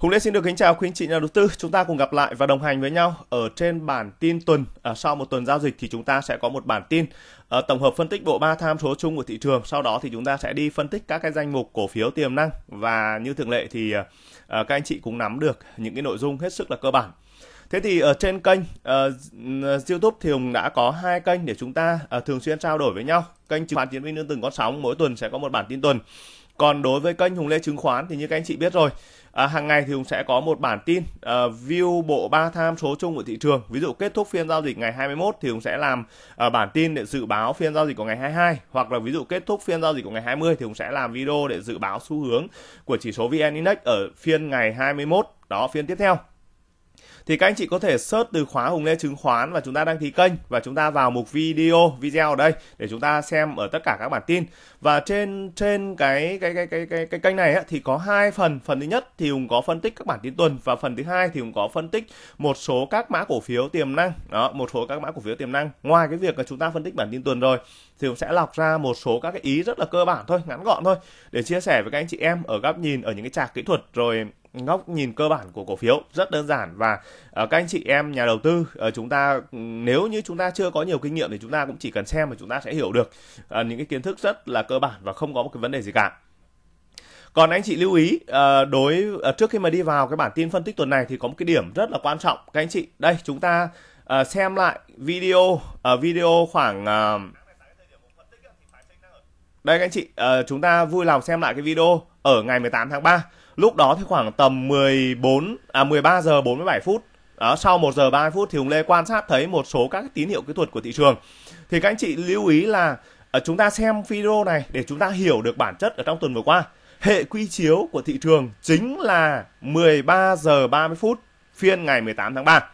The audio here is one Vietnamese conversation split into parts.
Hùng Lê xin được kính chào quý anh chị nhà đầu tư. Chúng ta cùng gặp lại và đồng hành với nhau ở trên bản tin tuần. À, sau một tuần giao dịch thì chúng ta sẽ có một bản tin à, tổng hợp phân tích bộ ba tham số chung của thị trường. Sau đó thì chúng ta sẽ đi phân tích các cái danh mục cổ phiếu tiềm năng và như thường lệ thì à, à các anh chị cũng nắm được những cái nội dung hết sức là cơ bản. Thế thì ở trên kênh uh, YouTube thì Hùng đã có hai kênh để chúng ta uh, thường xuyên trao đổi với nhau. Kênh chứng khoán chiến binh đương từng có sóng mỗi tuần sẽ có một bản tin tuần còn đối với kênh hùng lê chứng khoán thì như các anh chị biết rồi à, hàng ngày thì Hùng sẽ có một bản tin à, view bộ ba tham số chung của thị trường. Ví dụ kết thúc phiên giao dịch ngày 21 thì Hùng sẽ làm à, bản tin để dự báo phiên giao dịch của ngày 22 hoặc là ví dụ kết thúc phiên giao dịch của ngày 20 thì Hùng sẽ làm video để dự báo xu hướng của chỉ số VN Index ở phiên ngày 21 đó phiên tiếp theo thì các anh chị có thể search từ khóa Hùng Lê chứng khoán và chúng ta đăng ký kênh và chúng ta vào mục video video ở đây để chúng ta xem ở tất cả các bản tin. Và trên trên cái cái cái cái cái, cái kênh này ấy, thì có hai phần, phần thứ nhất thì Hùng có phân tích các bản tin tuần và phần thứ hai thì Hùng có phân tích một số các mã cổ phiếu tiềm năng. Đó, một số các mã cổ phiếu tiềm năng. Ngoài cái việc là chúng ta phân tích bản tin tuần rồi thì Hùng sẽ lọc ra một số các cái ý rất là cơ bản thôi, ngắn gọn thôi để chia sẻ với các anh chị em ở góc nhìn ở những cái trạc kỹ thuật rồi góc nhìn cơ bản của cổ phiếu rất đơn giản và ờ, các anh chị em nhà đầu tư ờ, chúng ta nếu như chúng ta chưa có nhiều kinh nghiệm thì chúng ta cũng chỉ cần xem mà chúng ta sẽ hiểu được ờ, những cái kiến thức rất là cơ bản và không có một cái vấn đề gì cả còn anh chị lưu ý đối trước khi mà đi vào cái bản tin phân tích tuần này thì có một cái điểm rất là quan trọng các anh chị đây chúng ta xem lại video video khoảng đây các anh chị chúng ta vui lòng xem lại cái video ở ngày 18 tháng 3 lúc đó thì khoảng tầm 14 à 13 giờ 47 phút đó, sau 1 giờ 30 phút thì Hùng Lê quan sát thấy một số các tín hiệu kỹ thuật của thị trường thì các anh chị lưu ý là ờ, chúng ta xem video này để chúng ta hiểu được bản chất ở trong tuần vừa qua hệ quy chiếu của thị trường chính là 13 giờ 30 phút phiên ngày 18 tháng 3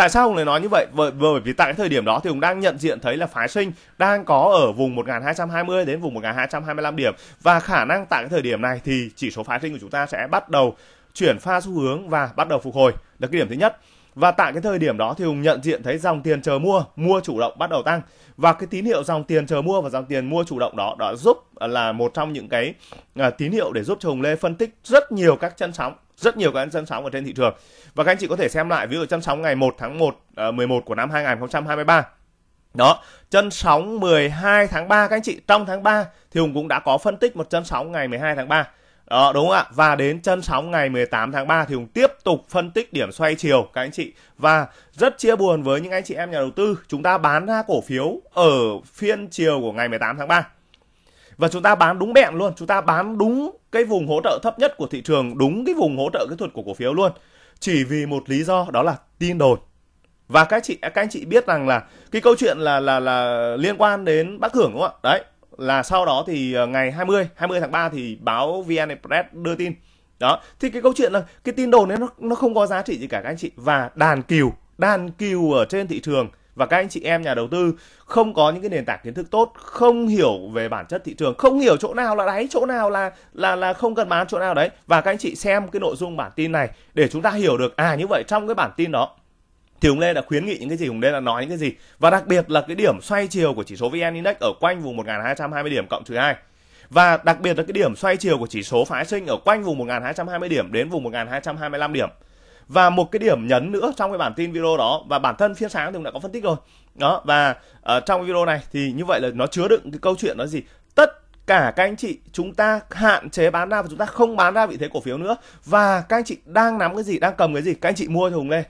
tại sao hùng lại nói như vậy bởi, bởi vì tại cái thời điểm đó thì hùng đang nhận diện thấy là phái sinh đang có ở vùng 1220 đến vùng 1225 điểm và khả năng tại cái thời điểm này thì chỉ số phái sinh của chúng ta sẽ bắt đầu chuyển pha xu hướng và bắt đầu phục hồi được cái điểm thứ nhất và tại cái thời điểm đó thì Hùng nhận diện thấy dòng tiền chờ mua, mua chủ động bắt đầu tăng. Và cái tín hiệu dòng tiền chờ mua và dòng tiền mua chủ động đó đã giúp là một trong những cái à, tín hiệu để giúp cho Hùng Lê phân tích rất nhiều các chân sóng rất nhiều các chân sóng ở trên thị trường. Và các anh chị có thể xem lại ví dụ chân sóng ngày 1 tháng 1 uh, 11 của năm 2023. Đó, chân sóng 12 tháng 3 các anh chị, trong tháng 3 thì Hùng cũng đã có phân tích một chân sóng ngày 12 tháng 3. Đó, đúng không ạ? Và đến chân sóng ngày 18 tháng 3 thì Hùng tiếp tục phân tích điểm xoay chiều các anh chị. Và rất chia buồn với những anh chị em nhà đầu tư, chúng ta bán ra cổ phiếu ở phiên chiều của ngày 18 tháng 3 và chúng ta bán đúng bẹn luôn chúng ta bán đúng cái vùng hỗ trợ thấp nhất của thị trường đúng cái vùng hỗ trợ kỹ thuật của cổ phiếu luôn chỉ vì một lý do đó là tin đồn và các chị các anh chị biết rằng là cái câu chuyện là là là liên quan đến bác hưởng đúng không ạ đấy là sau đó thì ờ, ngày 20 20 tháng 3 thì báo VN Express đưa tin đó thì cái câu chuyện là cái tin đồn đấy nó nó không có giá trị gì cả các anh chị và đàn cừu đàn cừu ở trên thị trường và các anh chị em nhà đầu tư không có những cái nền tảng kiến thức tốt, không hiểu về bản chất thị trường, không hiểu chỗ nào là đáy, chỗ nào là là là không cần bán chỗ nào đấy và các anh chị xem cái nội dung bản tin này để chúng ta hiểu được à như vậy trong cái bản tin đó thì Hùng Lê đã khuyến nghị những cái gì, Hùng Lê đã nói những cái gì và đặc biệt là cái điểm xoay chiều của chỉ số VN Index ở quanh vùng 1220 điểm cộng trừ 2 và đặc biệt là cái điểm xoay chiều của chỉ số phái sinh ở quanh vùng 1220 điểm đến vùng 1225 điểm và một cái điểm nhấn nữa trong cái bản tin video đó và bản thân phiên sáng thì cũng đã có phân tích rồi đó và uh, trong video này thì như vậy là nó chứa đựng cái câu chuyện đó gì tất cả các anh chị chúng ta hạn chế bán ra và chúng ta không bán ra vị thế cổ phiếu nữa và các anh chị đang nắm cái gì đang cầm cái gì các anh chị mua thùng lên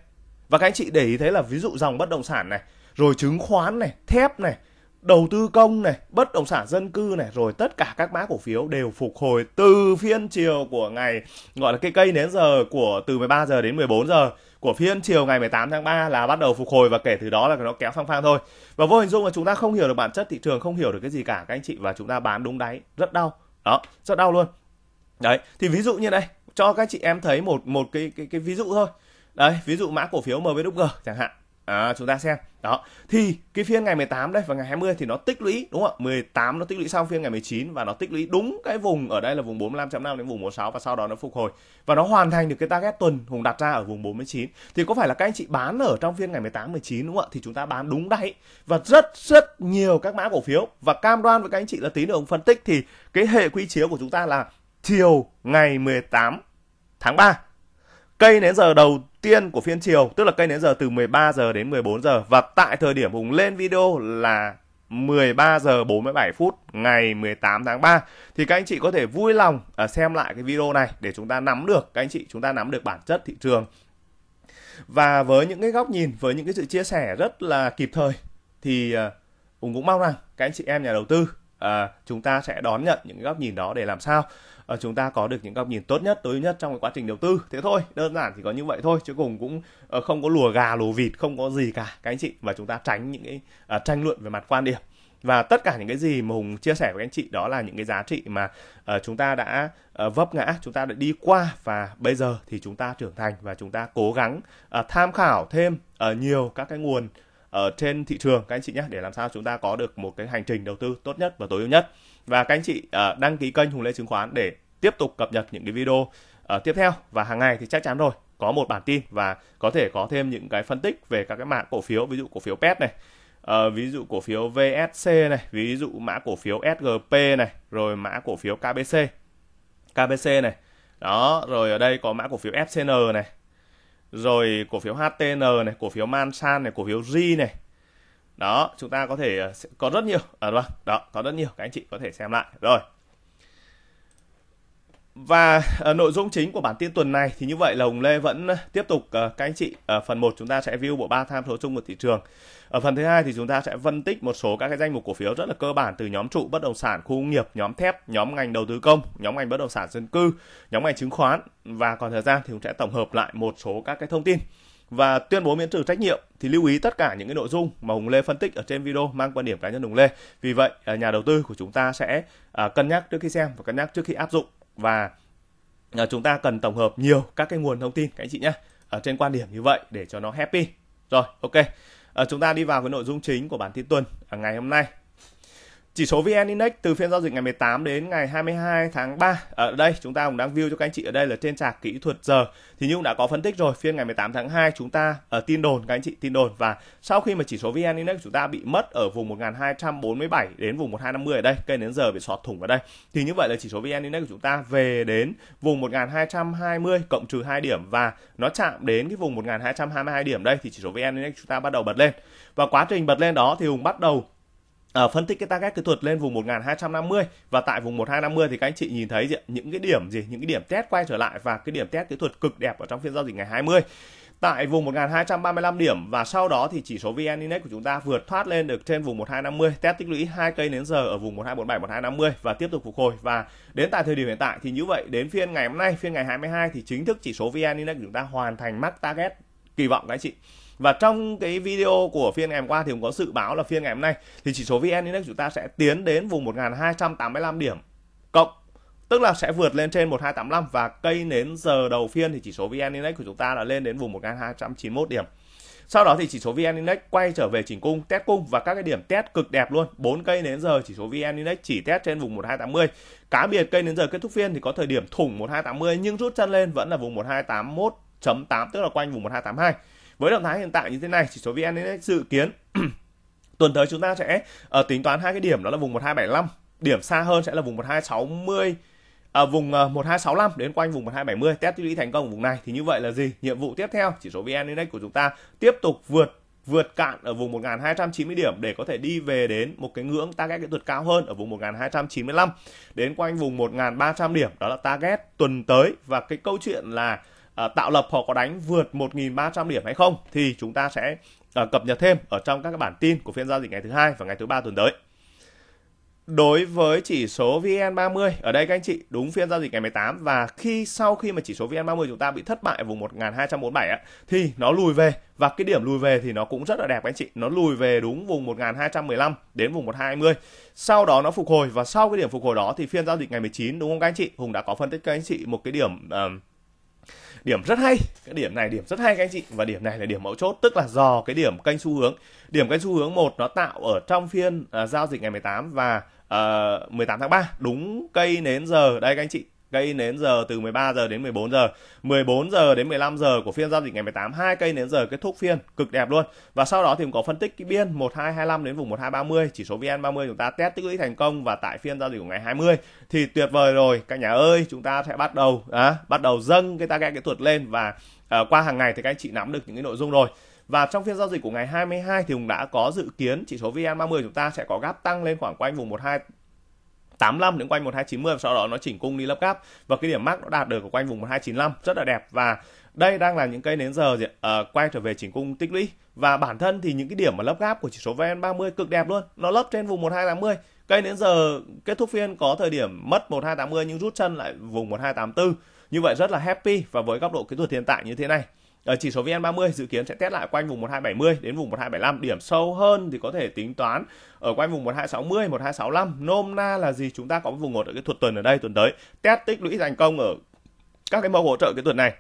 và các anh chị để ý thấy là ví dụ dòng bất động sản này rồi chứng khoán này thép này đầu tư công này, bất động sản dân cư này, rồi tất cả các mã cổ phiếu đều phục hồi từ phiên chiều của ngày gọi là cái cây đến giờ của từ 13 giờ đến 14 giờ của phiên chiều ngày 18 tháng 3 là bắt đầu phục hồi và kể từ đó là nó kéo phăng phăng thôi. Và vô hình dung là chúng ta không hiểu được bản chất thị trường, không hiểu được cái gì cả các anh chị và chúng ta bán đúng đáy rất đau. Đó, rất đau luôn. Đấy, thì ví dụ như này, cho các chị em thấy một một cái cái cái ví dụ thôi. Đấy, ví dụ mã cổ phiếu MVG chẳng hạn. À, chúng ta xem đó, thì cái phiên ngày 18 đây và ngày 20 thì nó tích lũy đúng không ạ? 18 nó tích lũy sau phiên ngày 19 và nó tích lũy đúng cái vùng ở đây là vùng 45.5 đến vùng 46 và sau đó nó phục hồi. Và nó hoàn thành được cái target tuần Hùng đặt ra ở vùng 49. Thì có phải là các anh chị bán ở trong phiên ngày 18 19 đúng không ạ? Thì chúng ta bán đúng đấy. Và rất rất nhiều các mã cổ phiếu và cam đoan với các anh chị là tí nữa ông phân tích thì cái hệ quy chiếu của chúng ta là chiều ngày 18 tháng 3 cây nến giờ đầu tiên của phiên chiều, tức là cây đến giờ từ 13 giờ đến 14 giờ và tại thời điểm Hùng lên video là 13 giờ 47 phút ngày 18 tháng 3 thì các anh chị có thể vui lòng à, xem lại cái video này để chúng ta nắm được các anh chị chúng ta nắm được bản chất thị trường. Và với những cái góc nhìn, với những cái sự chia sẻ rất là kịp thời thì à, Hùng cũng mong rằng các anh chị em nhà đầu tư à, chúng ta sẽ đón nhận những góc nhìn đó để làm sao à, chúng ta có được những góc nhìn tốt nhất tối nhất trong cái quá trình đầu tư thế thôi đơn giản thì có như vậy thôi chứ cùng cũng à, không có lùa gà lùa vịt không có gì cả các anh chị và chúng ta tránh những cái à, tranh luận về mặt quan điểm và tất cả những cái gì mà hùng chia sẻ với anh chị đó là những cái giá trị mà uh, chúng ta đã uh, vấp ngã chúng ta đã đi qua và bây giờ thì chúng ta trưởng thành và chúng ta cố gắng uh, tham khảo thêm ở uh, nhiều các cái nguồn ở trên thị trường các anh chị nhé để làm sao chúng ta có được một cái hành trình đầu tư tốt nhất và tối ưu nhất và các anh chị à, đăng ký kênh Hùng Lê Chứng Khoán để tiếp tục cập nhật những cái video à, tiếp theo và hàng ngày thì chắc chắn rồi có một bản tin và có thể có thêm những cái phân tích về các cái mã cổ phiếu ví dụ cổ phiếu PET này ờ, ví dụ cổ phiếu VSC này ví dụ mã cổ phiếu SGP này rồi mã cổ phiếu KBC KBC này đó rồi ở đây có mã cổ phiếu FCN này rồi cổ phiếu HTN này, cổ phiếu Mansan này, cổ phiếu G này. Đó, chúng ta có thể ờ, có rất nhiều à vâng, đó, có rất nhiều các anh chị có thể xem lại. Rồi, và uh, nội dung chính của bản tin tuần này thì như vậy là hùng Lê vẫn tiếp tục uh, các anh chị ở ờ, phần 1 chúng ta sẽ view bộ ba tham số chung của thị trường. Ở phần thứ hai thì chúng ta sẽ phân tích một số các cái danh mục cổ phiếu rất là cơ bản từ nhóm trụ bất động sản, khu công nghiệp, nhóm thép, nhóm ngành đầu tư công, nhóm ngành bất động sản dân cư, nhóm ngành chứng khoán và còn thời gian thì cũng sẽ tổng hợp lại một số các cái thông tin và tuyên bố miễn trừ trách nhiệm thì lưu ý tất cả những cái nội dung mà Hùng Lê phân tích ở trên video mang quan điểm cá nhân Hùng Lê. Vì vậy nhà đầu tư của chúng ta sẽ cân nhắc trước khi xem và cân nhắc trước khi áp dụng và ờ, chúng ta cần tổng hợp nhiều các cái nguồn thông tin các anh chị nhé ở trên quan điểm như vậy để cho nó happy rồi ok à, chúng ta đi vào cái nội dung chính của bản tin tuần à, ngày hôm nay chỉ số VN Index từ phiên giao dịch ngày 18 đến ngày 22 tháng 3. Ở đây chúng ta cũng đang view cho các anh chị ở đây là trên trạc kỹ thuật giờ. Thì như cũng đã có phân tích rồi, phiên ngày 18 tháng 2 chúng ta ở ờ, tin đồn các anh chị tin đồn và sau khi mà chỉ số VN Index chúng ta bị mất ở vùng 1247 đến vùng 1250 ở đây, cây đến giờ bị sọt thủng ở đây. Thì như vậy là chỉ số VN Index của chúng ta về đến vùng 1220 cộng trừ 2 điểm và nó chạm đến cái vùng 1222 điểm đây thì chỉ số VN Index chúng ta bắt đầu bật lên. Và quá trình bật lên đó thì Hùng bắt đầu À, phân tích cái target kỹ thuật lên vùng 1250 và tại vùng 1250 thì các anh chị nhìn thấy gì? những cái điểm gì những cái điểm test quay trở lại và cái điểm test kỹ thuật cực đẹp ở trong phiên giao dịch ngày 20 tại vùng 1235 điểm và sau đó thì chỉ số VN Index của chúng ta vượt thoát lên được trên vùng 1250, test tích lũy hai cây đến giờ ở vùng 1247 1250 và tiếp tục phục hồi và đến tại thời điểm hiện tại thì như vậy đến phiên ngày hôm nay, phiên ngày 22 thì chính thức chỉ số VN Index của chúng ta hoàn thành mắc target kỳ vọng các anh chị. Và trong cái video của phiên ngày hôm qua thì cũng có dự báo là phiên ngày hôm nay thì chỉ số VN Index chúng ta sẽ tiến đến vùng 1285 điểm cộng tức là sẽ vượt lên trên 1285 và cây nến giờ đầu phiên thì chỉ số VN Index của chúng ta đã lên đến vùng 1291 điểm. Sau đó thì chỉ số VN Index quay trở về chỉnh cung, test cung và các cái điểm test cực đẹp luôn. bốn cây đến giờ chỉ số VN Index chỉ test trên vùng 1280. Cá biệt cây đến giờ kết thúc phiên thì có thời điểm thủng 1280 nhưng rút chân lên vẫn là vùng 1281.8 tức là quanh vùng 1282 với động thái hiện tại như thế này chỉ số vn index dự kiến tuần tới chúng ta sẽ uh, tính toán hai cái điểm đó là vùng 1275 điểm xa hơn sẽ là vùng 1260 ở à, vùng 1265 ờ, đến quanh vùng 1270 test tích lũy thành công ở vùng này thì như vậy là gì nhiệm vụ tiếp theo chỉ số vn index của chúng ta tiếp tục vượt vượt cạn ở vùng 1290 điểm để có thể đi về đến một cái ngưỡng target kỹ thuật cao hơn ở vùng 1295 đến quanh vùng 1300 điểm đó là target tuần tới và cái câu chuyện là Ờ, tạo lập họ có đánh vượt 1.300 điểm hay không thì chúng ta sẽ uh, cập nhật thêm ở trong các bản tin của phiên giao dịch ngày thứ hai và ngày thứ ba tuần tới. Đối với chỉ số VN30, ở đây các anh chị đúng phiên giao dịch ngày 18 và khi sau khi mà chỉ số VN30 chúng ta bị thất bại ở vùng 1247 á, thì nó lùi về và cái điểm lùi về thì nó cũng rất là đẹp anh chị, nó lùi về đúng vùng 1215 đến vùng 1220. Sau đó nó phục hồi và sau cái điểm phục hồi đó thì phiên giao dịch ngày 19 đúng không các anh chị? Hùng đã có phân tích các anh chị một cái điểm uh, điểm rất hay cái điểm này điểm rất hay các anh chị và điểm này là điểm mẫu chốt tức là dò cái điểm kênh xu hướng điểm kênh xu hướng một nó tạo ở trong phiên uh, giao dịch ngày 18 và uh, ờ, 18 tháng 3 đúng cây nến giờ đây các anh chị cây nến giờ từ 13 giờ đến 14 giờ 14 giờ đến 15 giờ của phiên giao dịch ngày 18 hai cây nến giờ kết thúc phiên cực đẹp luôn và sau đó thì cũng có phân tích cái biên 1225 đến vùng 1230 chỉ số VN30 chúng ta test tích lũy thành công và tại phiên giao dịch của ngày 20 thì tuyệt vời rồi các nhà ơi chúng ta sẽ bắt đầu à, bắt đầu dâng cái target kỹ thuật lên và à, qua hàng ngày thì các anh chị nắm được những cái nội dung rồi và trong phiên giao dịch của ngày 22 thì cũng đã có dự kiến chỉ số VN30 chúng ta sẽ có gap tăng lên khoảng quanh vùng 12 85 đến quanh 1290 sau đó nó chỉnh cung đi lấp gáp và cái điểm mắc nó đạt được ở quanh vùng 1295 rất là đẹp và đây đang là những cây nến giờ gì, uh, quay trở về chỉnh cung tích lũy và bản thân thì những cái điểm mà lấp gáp của chỉ số VN30 cực đẹp luôn nó lấp trên vùng 1280 cây nến giờ kết thúc phiên có thời điểm mất 1280 nhưng rút chân lại vùng 1284 như vậy rất là happy và với góc độ kỹ thuật hiện tại như thế này ở ờ, chỉ số VN30 dự kiến sẽ test lại quanh vùng 1270 đến vùng 1275 điểm sâu hơn thì có thể tính toán ở quanh vùng 1260 1265 nôm na là gì chúng ta có vùng một ở cái thuật tuần ở đây tuần tới test tích lũy thành công ở các cái mẫu hỗ trợ cái tuần này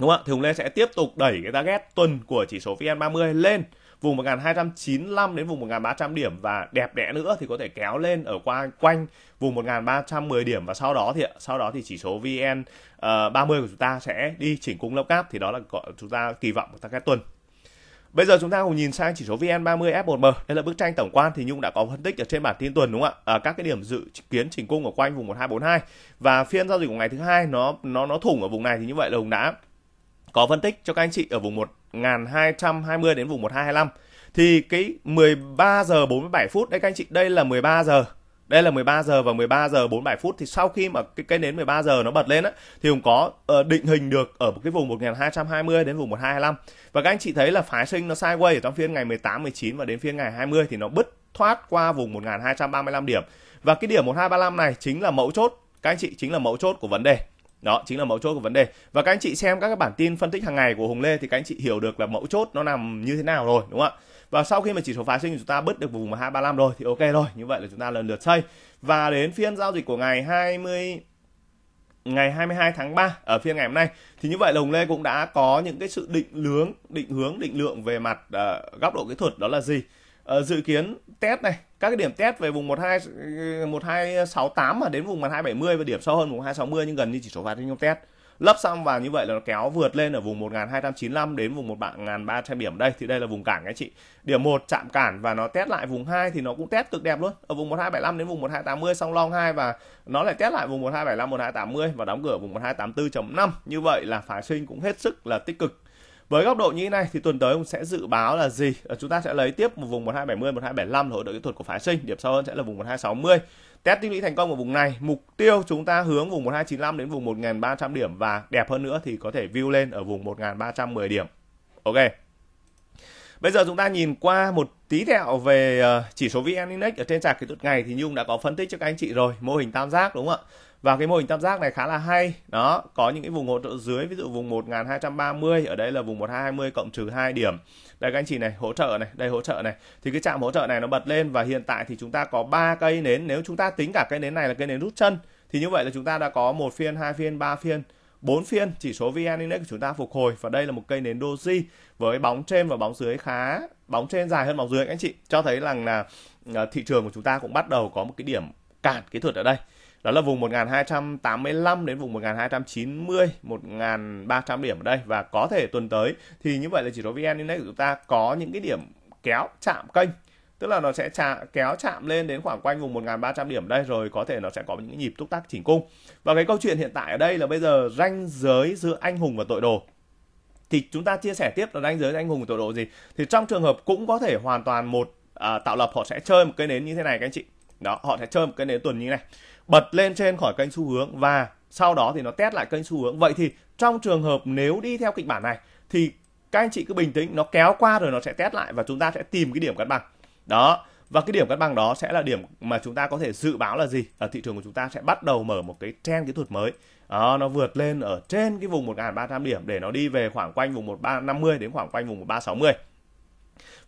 đúng không ạ thì Hùng lên sẽ tiếp tục đẩy cái target tuần của chỉ số VN30 lên vùng 1295 đến vùng 1300 điểm và đẹp đẽ nữa thì có thể kéo lên ở qua quanh vùng 1310 điểm và sau đó thì sau đó thì chỉ số VN uh, ờ, 30 của chúng ta sẽ đi chỉnh cung lốc cáp thì đó là chúng ta kỳ vọng của các tuần. Bây giờ chúng ta cùng nhìn sang chỉ số VN30 F1M. Đây là bức tranh tổng quan thì Nhung đã có phân tích ở trên bản tin tuần đúng không ạ? À, các cái điểm dự kiến chỉnh cung ở quanh vùng 1242 và phiên giao dịch của ngày thứ hai nó nó nó thủng ở vùng này thì như vậy là Hùng đã có phân tích cho các anh chị ở vùng 1 1220 đến vùng 1225 thì cái 13 giờ 47 phút đấy các anh chị đây là 13 giờ đây là 13 giờ và 13 giờ 47 phút thì sau khi mà cái cây nến 13 giờ nó bật lên á thì cũng có uh, định hình được ở một cái vùng 1220 đến vùng 1225. Và các anh chị thấy là phái sinh nó sideways ở trong phiên ngày 18, 19 và đến phiên ngày 20 thì nó bứt thoát qua vùng 1235 điểm. Và cái điểm 1235 này chính là mẫu chốt, các anh chị chính là mẫu chốt của vấn đề đó chính là mấu chốt của vấn đề và các anh chị xem các cái bản tin phân tích hàng ngày của hùng lê thì các anh chị hiểu được là mẫu chốt nó nằm như thế nào rồi đúng không ạ và sau khi mà chỉ số phái sinh chúng ta bứt được vùng 235 rồi thì ok rồi như vậy là chúng ta lần lượt xây và đến phiên giao dịch của ngày 20 ngày 22 tháng 3 ở phiên ngày hôm nay thì như vậy là Hùng Lê cũng đã có những cái sự định hướng, định hướng, định lượng về mặt uh, góc độ kỹ thuật đó là gì? Uh, dự kiến test này các cái điểm test về vùng 12 1268 mà đến vùng mặt 270 và điểm sâu hơn vùng 260 nhưng gần như chỉ số phạt trên test lấp xong và như vậy là nó kéo vượt lên ở vùng 1295 đến vùng 1300 điểm đây thì đây là vùng cản các chị. Điểm 1 chạm cản và nó test lại vùng 2 thì nó cũng test cực đẹp luôn. Ở vùng 1275 đến vùng 1280 xong long 2 và nó lại test lại vùng 1275 1280 và đóng cửa vùng 1284.5. Như vậy là phái sinh cũng hết sức là tích cực với góc độ như thế này thì tuần tới ông sẽ dự báo là gì? Ờ, chúng ta sẽ lấy tiếp một vùng 1270, 1275 là hỗ trợ kỹ thuật của phái sinh, điểm sau hơn sẽ là vùng 1260. Test tích lũy thành công ở vùng này, mục tiêu chúng ta hướng vùng 1295 đến vùng 1300 điểm và đẹp hơn nữa thì có thể view lên ở vùng 1310 điểm. Ok. Bây giờ chúng ta nhìn qua một tí tẹo về ờ, chỉ số VN Index ở trên sàn kỹ thuật ngày thì Nhung đã có phân tích cho các anh chị rồi, mô hình tam giác đúng không ạ? và cái mô hình tam giác này khá là hay đó có những cái vùng hỗ trợ dưới ví dụ vùng 1230 ở đây là vùng 1220 cộng trừ 2 điểm đây các anh chị này hỗ trợ này đây hỗ trợ này thì cái chạm hỗ trợ này nó bật lên và hiện tại thì chúng ta có ba cây nến nếu chúng ta tính cả cây nến này là cây nến rút chân thì như vậy là chúng ta đã có một phiên hai phiên ba phiên bốn phiên chỉ số VN Index của chúng ta phục hồi và đây là một cây nến doji với bóng trên và bóng dưới khá bóng trên dài hơn bóng dưới các anh chị cho thấy rằng là ờ, thị trường của chúng ta cũng bắt đầu có một cái điểm cản kỹ thuật ở đây đó là vùng 1285 đến vùng 1290 1300 điểm ở đây và có thể tuần tới thì như vậy là chỉ số VN Index của chúng ta có những cái điểm kéo chạm kênh tức là nó sẽ chạm, kéo chạm lên đến khoảng quanh vùng 1.300 điểm đây rồi có thể nó sẽ có những nhịp túc tác chỉnh cung và cái câu chuyện hiện tại ở đây là bây giờ ranh giới giữa anh hùng và tội đồ thì chúng ta chia sẻ tiếp là ranh giới giữa anh hùng và tội đồ gì thì trong trường hợp cũng có thể hoàn toàn một à, tạo lập họ sẽ chơi một cây nến như thế này các anh chị đó họ sẽ chơi một cái nến tuần như này bật lên trên khỏi kênh xu hướng và sau đó thì nó test lại kênh xu hướng vậy thì trong trường hợp nếu đi theo kịch bản này thì các anh chị cứ bình tĩnh nó kéo qua rồi nó sẽ test lại và chúng ta sẽ tìm cái điểm cân bằng đó và cái điểm cân bằng đó sẽ là điểm mà chúng ta có thể dự báo là gì ở thị trường của chúng ta sẽ bắt đầu mở một cái trend kỹ thuật mới đó, nó vượt lên ở trên cái vùng 1.300 điểm để nó đi về khoảng quanh vùng 1350 đến khoảng quanh vùng 1360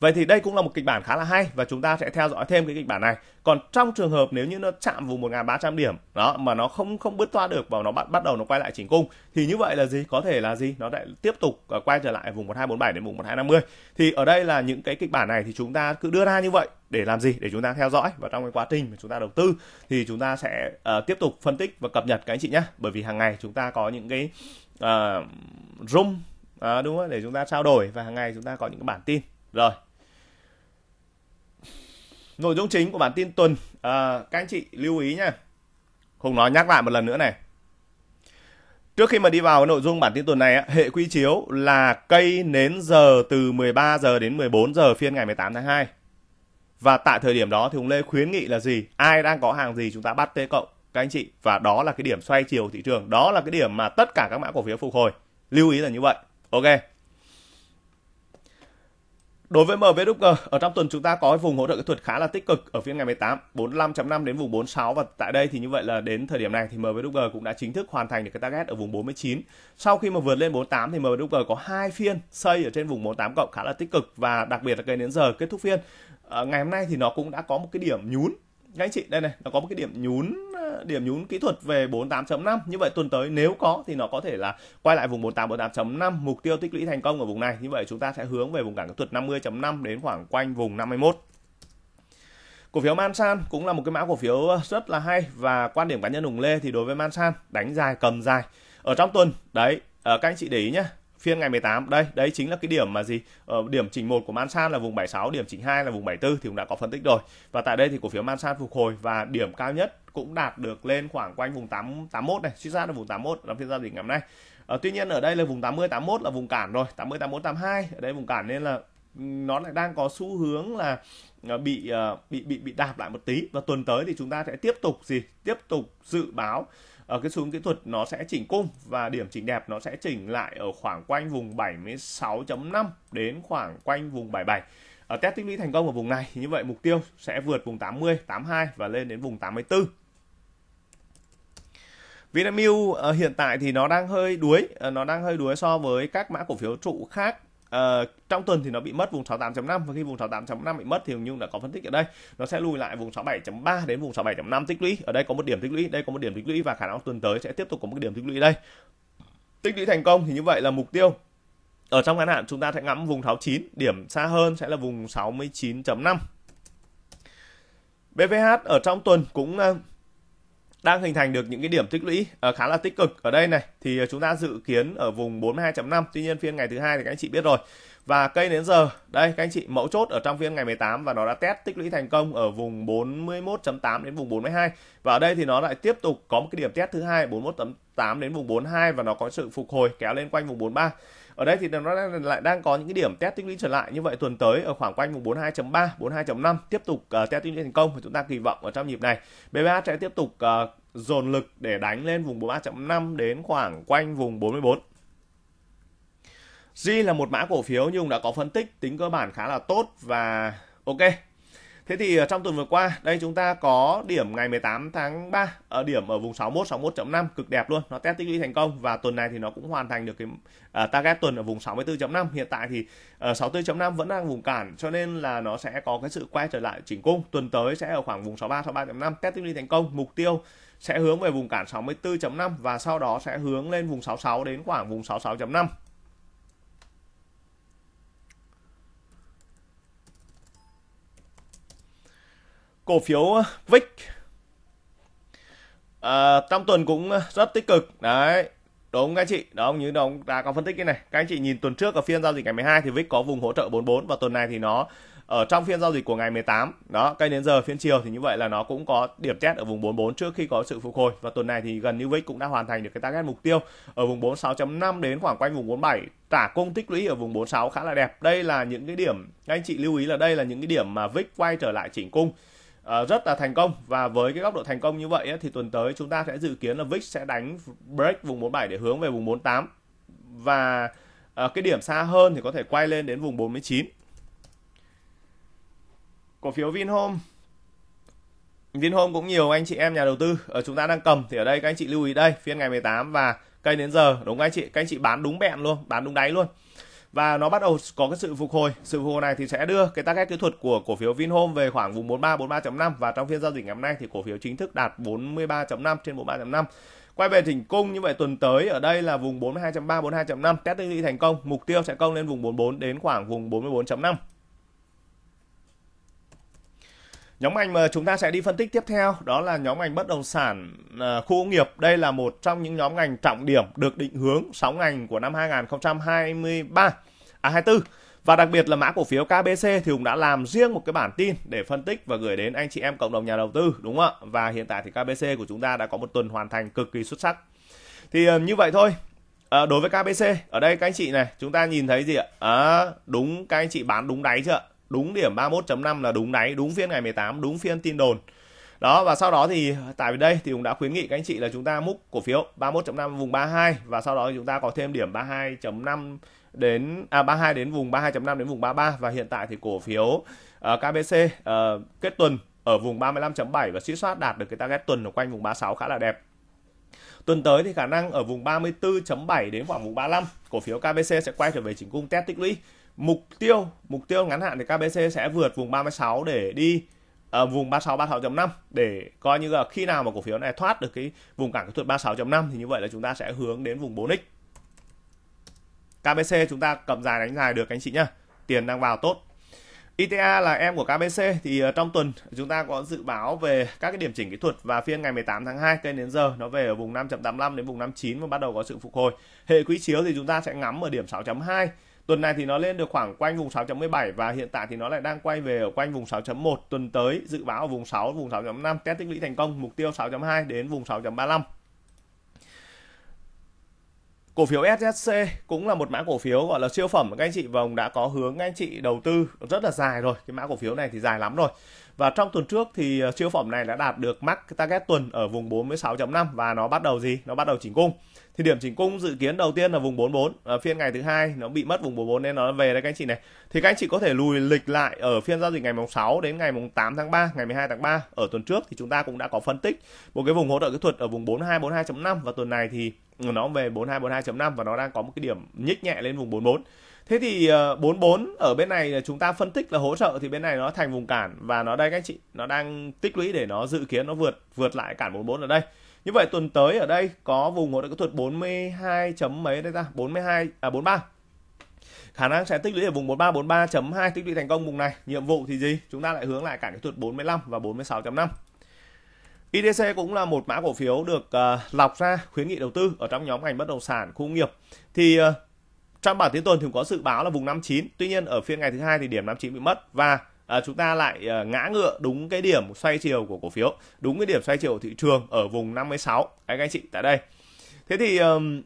Vậy thì đây cũng là một kịch bản khá là hay và chúng ta sẽ theo dõi thêm cái kịch bản này. Còn trong trường hợp nếu như nó chạm vùng 1300 điểm đó mà nó không không bứt toa được và nó bắt bắt đầu nó quay lại chỉnh cung thì như vậy là gì? Có thể là gì? Nó lại tiếp tục à, quay trở lại vùng 1247 đến vùng 1250. Thì ở đây là những cái kịch bản này thì chúng ta cứ đưa ra như vậy để làm gì? Để chúng ta theo dõi và trong cái quá trình mà chúng ta đầu tư thì chúng ta sẽ uh, tiếp tục phân tích và cập nhật các anh chị nhé. Bởi vì hàng ngày chúng ta có những cái uh, room uh, đúng không? để chúng ta trao đổi và hàng ngày chúng ta có những cái bản tin rồi. Nội dung chính của bản tin tuần à, các anh chị lưu ý nhá. Hùng nói nhắc lại một lần nữa này. Trước khi mà đi vào nội dung bản tin tuần này hệ quy chiếu là cây nến giờ từ 13 giờ đến 14 giờ phiên ngày 18 tháng 2. Và tại thời điểm đó thì Hùng Lê khuyến nghị là gì? Ai đang có hàng gì chúng ta bắt tê cộng các anh chị và đó là cái điểm xoay chiều thị trường, đó là cái điểm mà tất cả các mã cổ phiếu phục hồi. Lưu ý là như vậy. Ok. Đối với MV ở trong tuần chúng ta có vùng hỗ trợ kỹ thuật khá là tích cực ở phiên ngày 18, 45.5 đến vùng 46 và tại đây thì như vậy là đến thời điểm này thì MV cũng đã chính thức hoàn thành được cái target ở vùng 49. Sau khi mà vượt lên 48 thì MV có hai phiên xây ở trên vùng 48 cộng khá là tích cực và đặc biệt là cái đến giờ kết thúc phiên. À, ngày hôm nay thì nó cũng đã có một cái điểm nhún các anh chị đây này nó có một cái điểm nhún điểm nhún kỹ thuật về 48.5 như vậy tuần tới nếu có thì nó có thể là quay lại vùng 48 48.5 mục tiêu tích lũy thành công ở vùng này như vậy chúng ta sẽ hướng về vùng cản kỹ thuật 50.5 đến khoảng quanh vùng 51 Cổ phiếu Mansan cũng là một cái mã cổ phiếu ờ, rất là hay và quan điểm cá nhân Hùng Lê thì đối với Mansan đánh dài cầm dài. Ở trong tuần, đấy, ờ, các anh chị để ý nhé phiên ngày 18 đây đấy chính là cái điểm mà gì ờ, điểm chỉnh một của Mansan là vùng 76 điểm chỉnh hai là vùng 74 thì cũng đã có phân tích rồi và tại đây thì cổ phiếu Mansan phục hồi và điểm cao nhất cũng đạt được lên khoảng quanh vùng 8 81 này suy ra là vùng 81 là phiên giao dịch ngày hôm nay ờ, tuy nhiên ở đây là vùng 80 81 là vùng cản rồi 80 81 82 ở đây vùng cản nên là ừ, nó lại đang có xu hướng là ờ, bị ờ, bị bị bị đạp lại một tí và tuần tới thì chúng ta sẽ tiếp tục gì tiếp tục dự báo ở ờ, cái xuống kỹ thuật nó sẽ chỉnh cung và điểm chỉnh đẹp nó sẽ chỉnh lại ở khoảng quanh vùng 76.5 đến khoảng quanh vùng 77 ở ờ, test tích lũy thành công ở vùng này như vậy mục tiêu sẽ vượt vùng 80, 82 và lên đến vùng 84 Vinamilk ờ, hiện tại thì nó đang hơi đuối, nó đang hơi đuối so với các mã cổ phiếu trụ khác Ờ, trong tuần thì nó bị mất vùng 68.5 và khi vùng 68.5 bị mất thì Hùng Nhung đã có phân tích ở đây nó sẽ lùi lại vùng 67.3 đến vùng 67.5 tích lũy ở đây có một điểm tích lũy đây có một điểm tích lũy và khả năng tuần tới sẽ tiếp tục có một điểm tích lũy đây tích lũy thành công thì như vậy là mục tiêu ở trong ngắn hạn chúng ta sẽ ngắm vùng 69 điểm xa hơn sẽ là vùng 69.5 BVH ở trong tuần cũng ờ, đang hình thành được những cái điểm tích lũy ờ, khá là tích cực ở đây này thì ờ, chúng ta dự kiến ở vùng 42.5 tuy nhiên phiên ngày thứ hai thì các anh chị biết rồi và cây đến giờ đây các anh chị mẫu chốt ở trong phiên ngày 18 và nó đã test tích lũy thành công ở vùng 41.8 đến vùng 42 và ở đây thì nó lại tiếp tục có một cái điểm test thứ hai 41.8 đến vùng 42 và nó có sự phục hồi kéo lên quanh vùng 43 ở đây thì nó lại đang có những cái điểm test tích lũy trở lại như vậy tuần tới ở khoảng quanh vùng 42.3 42.5 tiếp tục uh, test tích lũy thành công và chúng ta kỳ vọng ở trong nhịp này BBH sẽ tiếp tục uh, dồn lực để đánh lên vùng 43.5 đến khoảng quanh vùng 44 G là một mã cổ phiếu nhưng đã có phân tích tính cơ bản khá là tốt và ok Thế thì ờ, trong tuần vừa qua, đây chúng ta có điểm ngày 18 tháng 3 ở ờ, điểm ở vùng 61 61.5 cực đẹp luôn, nó test tích lũy thành công và tuần này thì nó cũng hoàn thành được cái uh, target tuần ở vùng 64.5. Hiện tại thì uh, 64.5 vẫn đang vùng cản cho nên là nó sẽ có cái sự quay trở lại chỉnh cung. Tuần tới sẽ ở khoảng vùng 63 63.5 test tích lũy thành công, mục tiêu sẽ hướng về vùng cản 64.5 và sau đó sẽ hướng lên vùng 66 đến khoảng vùng 66.5. cổ phiếu VIX à, ờ, trong tuần cũng rất tích cực đấy đúng các anh chị đó như đồng đã có phân tích cái này các anh chị nhìn tuần trước ở phiên giao dịch ngày 12 thì VIX có vùng hỗ trợ 44 và tuần này thì nó ở trong phiên giao dịch của ngày 18 đó cây đến giờ phiên chiều thì như vậy là nó cũng có điểm test ở vùng 44 trước khi có sự phục hồi và tuần này thì gần như VIX cũng đã hoàn thành được cái target mục tiêu ở vùng 46.5 đến khoảng quanh vùng 47 trả công tích lũy ở vùng 46 khá là đẹp đây là những cái điểm các anh chị lưu ý là đây là những cái điểm mà VIX quay trở lại chỉnh cung Ờ, rất là thành công và với cái góc độ thành công như vậy thì tuần tới chúng ta sẽ dự kiến là VIX sẽ đánh break vùng 47 để hướng về vùng 48 và ờ, cái điểm xa hơn thì có thể quay lên đến vùng 49 cổ phiếu Vinhome Vinhome cũng nhiều anh chị em nhà đầu tư ở ờ, chúng ta đang cầm thì ở đây các anh chị lưu ý đây phiên ngày 18 và cây đến giờ đúng các anh chị các anh chị bán đúng bẹn luôn bán đúng đáy luôn và nó bắt đầu có cái sự phục hồi sự phục hồi này thì sẽ đưa cái target kỹ thuật của cổ phiếu Vinhome về khoảng vùng 43 43.5 và trong phiên giao dịch ngày hôm nay thì cổ phiếu chính thức đạt 43.5 trên 43.5 quay về thỉnh cung như vậy tuần tới ở đây là vùng 42.3 42.5 test thành công mục tiêu sẽ công lên vùng 44 đến khoảng vùng 44.5 Nhóm ngành mà chúng ta sẽ đi phân tích tiếp theo đó là nhóm ngành bất động sản ờ, khu công nghiệp. Đây là một trong những nhóm ngành trọng điểm được định hướng 6 ngành của năm 2023 à 24. Và đặc biệt là mã cổ phiếu KBC thì Hùng đã làm riêng một cái bản tin để phân tích và gửi đến anh chị em cộng đồng nhà đầu tư đúng không ạ? Và hiện tại thì KBC của chúng ta đã có một tuần hoàn thành cực kỳ xuất sắc. Thì ờ, như vậy thôi. À, đối với KBC ở đây các anh chị này chúng ta nhìn thấy gì ạ? À, đúng các anh chị bán đúng đáy chưa? đúng điểm 31.5 là đúng đáy đúng phiên ngày 18 đúng phiên tin đồn đó và sau đó thì tại vì đây thì cũng đã khuyến nghị các anh chị là chúng ta múc cổ phiếu 31.5 vùng 32 và sau đó chúng ta có thêm điểm 32.5 đến à 32 đến vùng 32.5 đến vùng 33 và hiện tại thì cổ phiếu uh, ờ, KBC uh, ờ, kết tuần ở vùng 35.7 và suy soát đạt được cái target tuần ở quanh vùng 36 khá là đẹp. Tuần tới thì khả năng ở vùng 34.7 đến khoảng vùng 35, cổ phiếu KBC sẽ quay trở về chỉnh cung test tích lũy mục tiêu mục tiêu ngắn hạn thì KBC sẽ vượt vùng 36 để đi ở ờ, uh, vùng 36 36.5 để coi như là khi nào mà cổ phiếu này thoát được cái vùng cản kỹ thuật 36.5 thì như vậy là chúng ta sẽ hướng đến vùng 4x. KBC chúng ta cầm dài đánh dài được anh chị nhá. Tiền đang vào tốt. ITA là em của KBC thì ờ, trong tuần chúng ta có dự báo về các cái điểm chỉnh kỹ thuật và phiên ngày 18 tháng 2 cây đến giờ nó về ở vùng 5.85 đến vùng 59 và bắt đầu có sự phục hồi. Hệ quỹ chiếu thì chúng ta sẽ ngắm ở điểm 6.2 Tuần này thì nó lên được khoảng quanh vùng 6.17 và hiện tại thì nó lại đang quay về ở quanh vùng 6.1 tuần tới dự báo ở vùng 6, vùng 6.5 test tích lũy thành công mục tiêu 6.2 đến vùng 6.35. Cổ phiếu SSC cũng là một mã cổ phiếu gọi là siêu phẩm các anh chị và ông đã có hướng anh chị đầu tư rất là dài rồi. Cái mã cổ phiếu này thì dài lắm rồi. Và trong tuần trước thì ờ, siêu phẩm này đã đạt được mắc target tuần ở vùng 46.5 và nó bắt đầu gì? Nó bắt đầu chỉnh cung thì điểm chỉnh cung dự kiến đầu tiên là vùng 44 ở phiên ngày thứ hai nó bị mất vùng 44 nên nó về đây các anh chị này thì các anh chị có thể lùi lịch lại ở phiên giao dịch ngày mùng 6 đến ngày mùng 8 tháng 3 ngày 12 tháng 3 ở tuần trước thì chúng ta cũng đã có phân tích một cái vùng hỗ trợ kỹ thuật ở vùng 42 42 5 và tuần này thì nó về 42 42 5 và nó đang có một cái điểm nhích nhẹ lên vùng 44 Thế thì 44 ờ, ở bên này là chúng ta phân tích là hỗ trợ thì bên này nó thành vùng cản và nó đây các chị, nó đang tích lũy để nó dự kiến nó vượt vượt lại cản 44 ở đây. Như vậy tuần tới ở đây có vùng hỗ trợ kỹ thuật 42 chấm mấy đây ta? 42 à 43. Khả năng sẽ tích lũy ở vùng 43 43.2 tích lũy thành công vùng này. Nhiệm vụ thì gì? Chúng ta lại hướng lại cản kỹ thuật 45 và 46.5. IDC cũng là một mã cổ phiếu được uh, lọc ra khuyến nghị đầu tư ở trong nhóm ngành bất động sản khu nghiệp. Thì uh, trong bản tin tuần thì cũng có dự báo là vùng 59 tuy nhiên ở phiên ngày thứ hai thì điểm 59 bị mất và à, chúng ta lại à, ngã ngựa đúng cái điểm xoay chiều của cổ phiếu đúng cái điểm xoay chiều của thị trường ở vùng 56 đấy các anh chị tại đây thế thì um,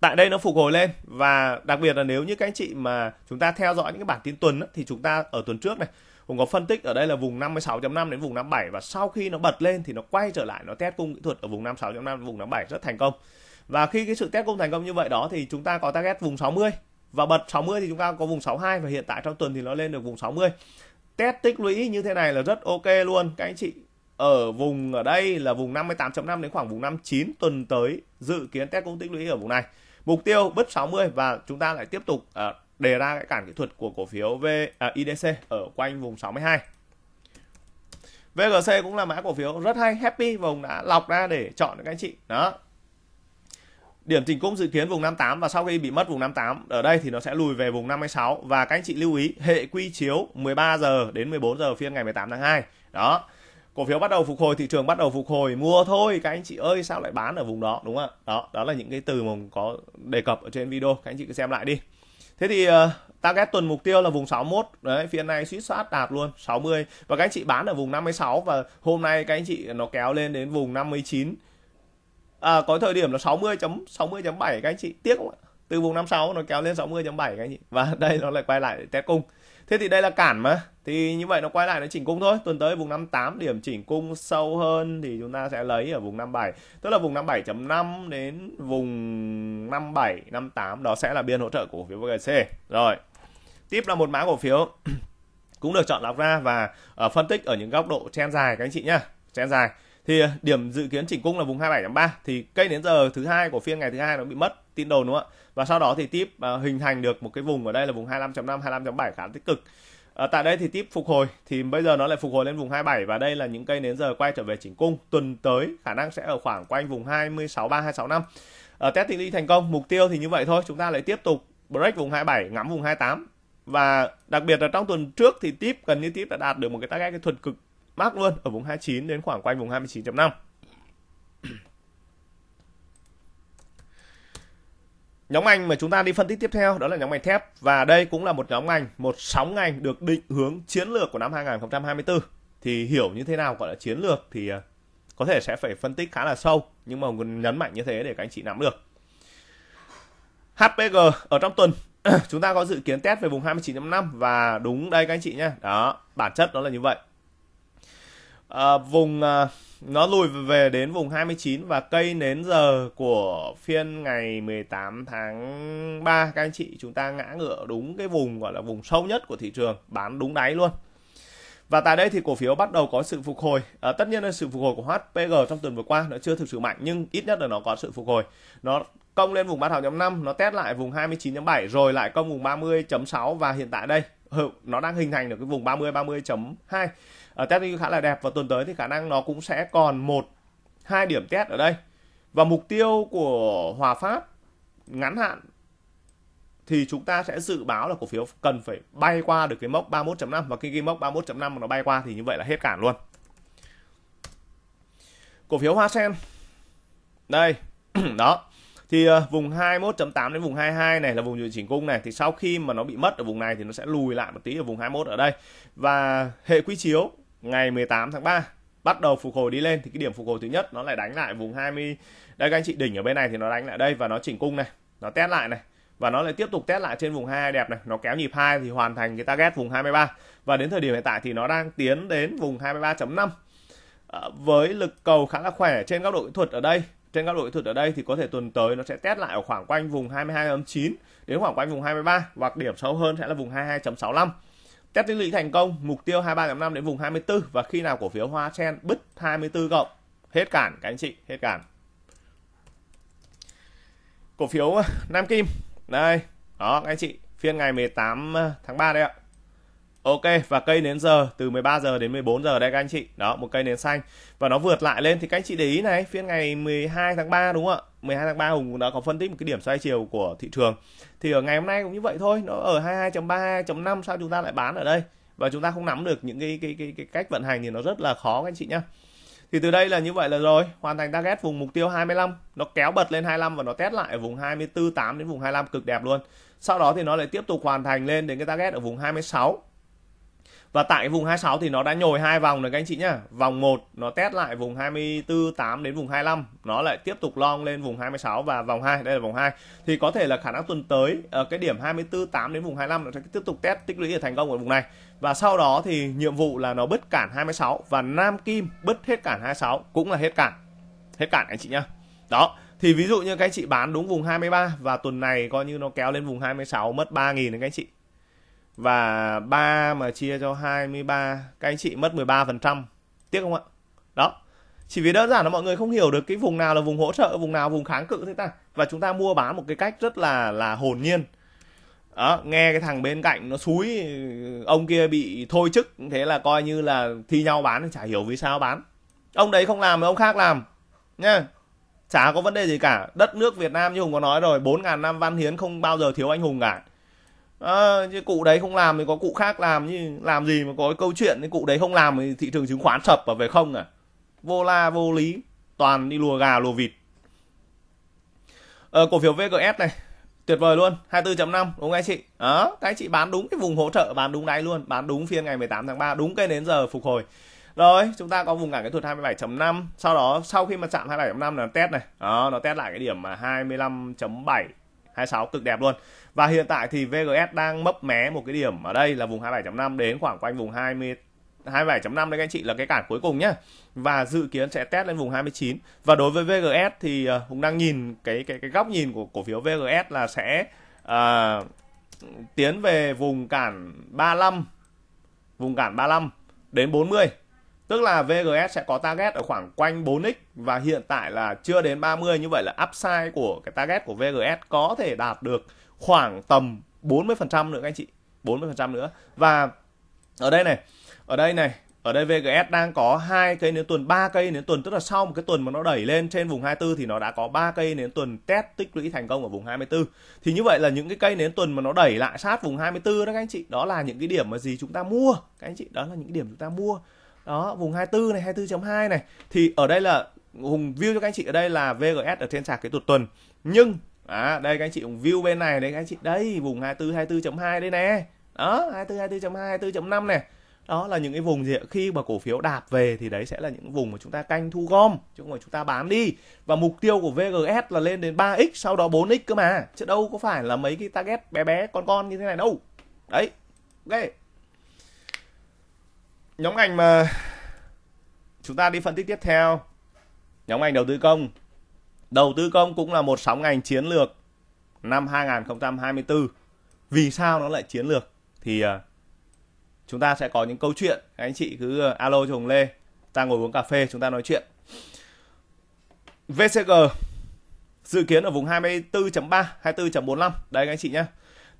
tại đây nó phục hồi lên và đặc biệt là nếu như các anh chị mà chúng ta theo dõi những cái bản tin tuần ấy, thì chúng ta ở tuần trước này cũng có phân tích ở đây là vùng 56.5 đến vùng 57 và sau khi nó bật lên thì nó quay trở lại nó test cung kỹ thuật ở vùng 56.5 đến vùng 57 rất thành công và khi cái sự test công thành công như vậy đó thì chúng ta có target vùng 60 và bật 60 thì chúng ta có vùng 62 và hiện tại trong tuần thì nó lên được vùng 60 test tích lũy như thế này là rất ok luôn các anh chị ở vùng ở đây là vùng 58.5 đến khoảng vùng 59 tuần tới dự kiến test công tích lũy ở vùng này mục tiêu bứt 60 và chúng ta lại tiếp tục uh, đề ra cái cản kỹ thuật của cổ phiếu V à, IDC ở quanh vùng 62 VGC cũng là mã cổ phiếu rất hay happy vùng đã lọc ra để chọn các anh chị đó Điểm chỉnh cũng dự kiến vùng 58 và sau khi bị mất vùng 58 ở đây thì nó sẽ lùi về vùng 56 và các anh chị lưu ý hệ quy chiếu 13 giờ đến 14 giờ phiên ngày 18 tháng 2. Đó. Cổ phiếu bắt đầu phục hồi, thị trường bắt đầu phục hồi, mua thôi các anh chị ơi sao lại bán ở vùng đó đúng không ạ? Đó, đó là những cái từ mà có đề cập ở trên video, các anh chị cứ xem lại đi. Thế thì ờ, target tuần mục tiêu là vùng 61 đấy phiên này suýt soát đạt luôn 60 và các anh chị bán ở vùng 56 và hôm nay các anh chị nó kéo lên đến vùng 59 à, có thời điểm là 60.60.7 các anh chị tiếc không ạ từ vùng 56 nó kéo lên 60.7 các anh chị và đây nó lại quay lại để test cung thế thì đây là cản mà thì như vậy nó quay lại nó chỉnh cung thôi tuần tới vùng 58 điểm chỉnh cung sâu hơn thì chúng ta sẽ lấy ở vùng 57 tức là vùng 57.5 đến vùng 57 58 đó sẽ là biên hỗ trợ của cổ phiếu VGC rồi tiếp là một mã cổ phiếu cũng được chọn lọc ra và uh, phân tích ở những góc độ chen dài các anh chị nhá chen dài thì à, điểm dự kiến chỉnh cung là vùng 27.3 thì cây đến giờ thứ hai của phiên ngày thứ hai nó bị mất tin đồn đúng không ạ và sau đó thì tiếp uh, hình thành được một cái vùng ở đây là vùng 25.5 25.7 khá tích cực ở à, tại đây thì tiếp phục hồi thì bây giờ nó lại phục hồi lên vùng 27 và đây là những cây đến giờ quay trở về chỉnh cung tuần tới khả năng sẽ ở khoảng quanh vùng 26 3 26 5 à, test tích lũy thành công mục tiêu thì như vậy thôi chúng ta lại tiếp tục break vùng 27 ngắm vùng 28 và đặc biệt là trong tuần trước thì tiếp gần như tiếp đã đạt được một cái target cái thuật cực mắc luôn ở vùng 29 đến khoảng quanh vùng 29.5 Nhóm ngành mà chúng ta đi phân tích tiếp theo đó là nhóm ngành thép và đây cũng là một nhóm ngành, một sóng ngành được định hướng chiến lược của năm 2024. Thì hiểu như thế nào gọi là chiến lược thì à, có thể sẽ phải phân tích khá là sâu nhưng mà nhấn mạnh như thế để các anh chị nắm được. HPG ở trong tuần chúng ta có dự kiến test về vùng 29.5 và đúng đây các anh chị nhé. Đó, bản chất đó là như vậy à, vùng à, nó lùi về đến vùng 29 và cây nến giờ của phiên ngày 18 tháng 3 các anh chị chúng ta ngã ngựa đúng cái vùng gọi là vùng sâu nhất của thị trường bán đúng đáy luôn và tại đây thì cổ phiếu bắt đầu có sự phục hồi à, tất nhiên là sự phục hồi của HPG trong tuần vừa qua nó chưa thực sự mạnh nhưng ít nhất là nó có sự phục hồi nó công lên vùng 36.5 nó test lại vùng 29.7 rồi lại công vùng 30.6 và hiện tại đây nó đang hình thành được cái vùng 30 30.2 ở ờ, test IQ khá là đẹp và tuần tới thì khả năng nó cũng sẽ còn một hai điểm test ở đây và mục tiêu của Hòa Phát ngắn hạn thì chúng ta sẽ dự báo là cổ phiếu cần phải bay qua được cái mốc 31.5 và khi cái mốc 31.5 mà nó bay qua thì như vậy là hết cản luôn. Cổ phiếu Hoa Sen. Đây, đó. Thì uh, vùng 21.8 đến vùng 22 này là vùng điều chỉnh cung này thì sau khi mà nó bị mất ở vùng này thì nó sẽ lùi lại một tí ở vùng 21 ở đây. Và hệ quy chiếu ngày 18 tháng 3 bắt đầu phục hồi đi lên thì cái điểm phục hồi thứ nhất nó lại đánh lại vùng 20 đây các anh chị đỉnh ở bên này thì nó đánh lại đây và nó chỉnh cung này nó test lại này và nó lại tiếp tục test lại trên vùng 22 đẹp này nó kéo nhịp hai thì hoàn thành cái target vùng 23 và đến thời điểm hiện tại thì nó đang tiến đến vùng 23.5 à, ờ, với lực cầu khá là khỏe trên góc độ kỹ thuật ở đây trên các độ thuật ở đây thì có thể tuần tới nó sẽ test lại ở khoảng quanh vùng 22.9 đến khoảng quanh vùng 23 hoặc điểm sâu hơn sẽ là vùng 22.65 Test tích lũy thành công, mục tiêu 23.5 đến vùng 24 và khi nào cổ phiếu Hoa Sen bứt 24 cộng, hết cản các anh chị, hết cản. Cổ phiếu Nam Kim. Đây, đó các anh chị, phiên ngày 18 ờ, tháng 3 đây ạ. Ok và cây nến giờ từ 13 giờ đến 14 giờ đây các anh chị. Đó, một cây nến xanh và nó vượt lại lên thì các anh chị để ý này, phiên ngày 12 tháng 3 đúng không ạ? 12 tháng 3 Hùng đã có phân tích một cái điểm xoay chiều của thị trường. Thì ở ngày hôm nay cũng như vậy thôi, nó ở 22.3 2.5 sao chúng ta lại bán ở đây? Và chúng ta không nắm được những cái cái cái, cái cách vận hành thì nó rất là khó các anh chị nhá. Thì từ đây là như vậy là rồi, hoàn thành target vùng mục tiêu 25, nó kéo bật lên 25 và nó test lại ở vùng 24.8 đến vùng 25 cực đẹp luôn. Sau đó thì nó lại tiếp tục hoàn thành lên đến cái target ở vùng 26 và tại vùng 26 thì nó đã nhồi hai vòng rồi các anh chị nhá vòng 1 nó test lại vùng 24 8 đến vùng 25 nó lại tiếp tục long lên vùng 26 và vòng 2 đây là vòng 2 thì có thể là khả năng tuần tới cái điểm 24 8 đến vùng 25 nó sẽ tiếp tục test tích lũy ở thành công ở vùng này và sau đó thì nhiệm vụ là nó bứt cản 26 và Nam Kim bứt hết cản 26 cũng là hết cản hết cản anh chị nhá đó thì ví dụ như các anh chị bán đúng vùng 23 và tuần này coi như nó kéo lên vùng 26 mất 3.000 đấy các anh chị và 3 mà chia cho 23 các anh chị mất 13% tiếc không ạ đó chỉ vì đơn giản là mọi người không hiểu được cái vùng nào là vùng hỗ trợ vùng nào vùng kháng cự thế ta và chúng ta mua bán một cái cách rất là là hồn nhiên đó, nghe cái thằng bên cạnh nó xúi ông kia bị thôi chức thế là coi như là thi nhau bán chả hiểu vì sao bán ông đấy không làm mà ông khác làm nhá chả có vấn đề gì cả đất nước việt nam như hùng có nói rồi bốn ngàn năm văn hiến không bao giờ thiếu anh hùng cả à, chứ cụ đấy không làm thì có cụ khác làm như làm gì mà có câu chuyện cái cụ đấy không làm thì thị trường chứng khoán sập và về không à vô la vô lý toàn đi lùa gà lùa vịt ờ, cổ phiếu VGS này tuyệt vời luôn 24.5 đúng không anh chị đó ờ, các anh chị bán đúng cái vùng hỗ trợ bán đúng đáy luôn bán đúng phiên ngày 18 tháng 3 đúng cái đến giờ phục hồi rồi chúng ta có vùng cản cái thuật 27.5 sau đó sau khi mà chạm 27.5 là test này đó nó test lại cái điểm mà 25.7 26 cực đẹp luôn và hiện tại thì VGS đang mấp mé một cái điểm ở đây là vùng 27.5 đến khoảng quanh vùng 20 27.5 đấy các anh chị là cái cản cuối cùng nhá. Và dự kiến sẽ test lên vùng 29. Và đối với VGS thì uh, cũng đang nhìn cái cái cái góc nhìn của cổ phiếu VGS là sẽ uh, tiến về vùng cản 35 vùng cản 35 đến 40 Tức là VGS sẽ có target ở khoảng quanh 4x và hiện tại là chưa đến 30 như vậy là upside của cái target của VGS có thể đạt được khoảng tầm 40% nữa các anh chị. 40% nữa. Và ở đây này, ở đây này, ở đây VGS đang có hai cây nến tuần, ba cây nến tuần tức là sau một cái tuần mà nó đẩy lên trên vùng 24 thì nó đã có ba cây nến tuần test tích lũy thành công ở vùng 24. Thì như vậy là những cái cây nến tuần mà nó đẩy lại sát vùng 24 đó các anh chị, đó là những cái điểm mà gì chúng ta mua, các anh chị, đó là những cái điểm chúng ta mua đó vùng 24 này 24.2 này thì ở đây là hùng view cho các anh chị ở đây là VGS ở trên sạc cái thuật tuần nhưng à, đây các anh chị hùng view bên này đấy các anh chị đây vùng 24 24.2 đây nè đó 24 24.2 24.5 này đó là những cái vùng gì khi mà cổ phiếu đạp về thì đấy sẽ là những vùng mà chúng ta canh thu gom chứ không phải chúng ta bán đi và mục tiêu của VGS là lên đến 3x sau đó 4x cơ mà chứ đâu có phải là mấy cái target bé bé con con như thế này đâu đấy ok nhóm ngành mà chúng ta đi phân tích tiếp theo nhóm ngành đầu tư công đầu tư công cũng là một sóng ngành chiến lược năm 2024 vì sao nó lại chiến lược thì à, chúng ta sẽ có những câu chuyện anh chị cứ à, alo cho hùng lê ta ngồi uống cà phê chúng ta nói chuyện vcg dự kiến ở vùng 24.3 24.45 đây anh chị nhé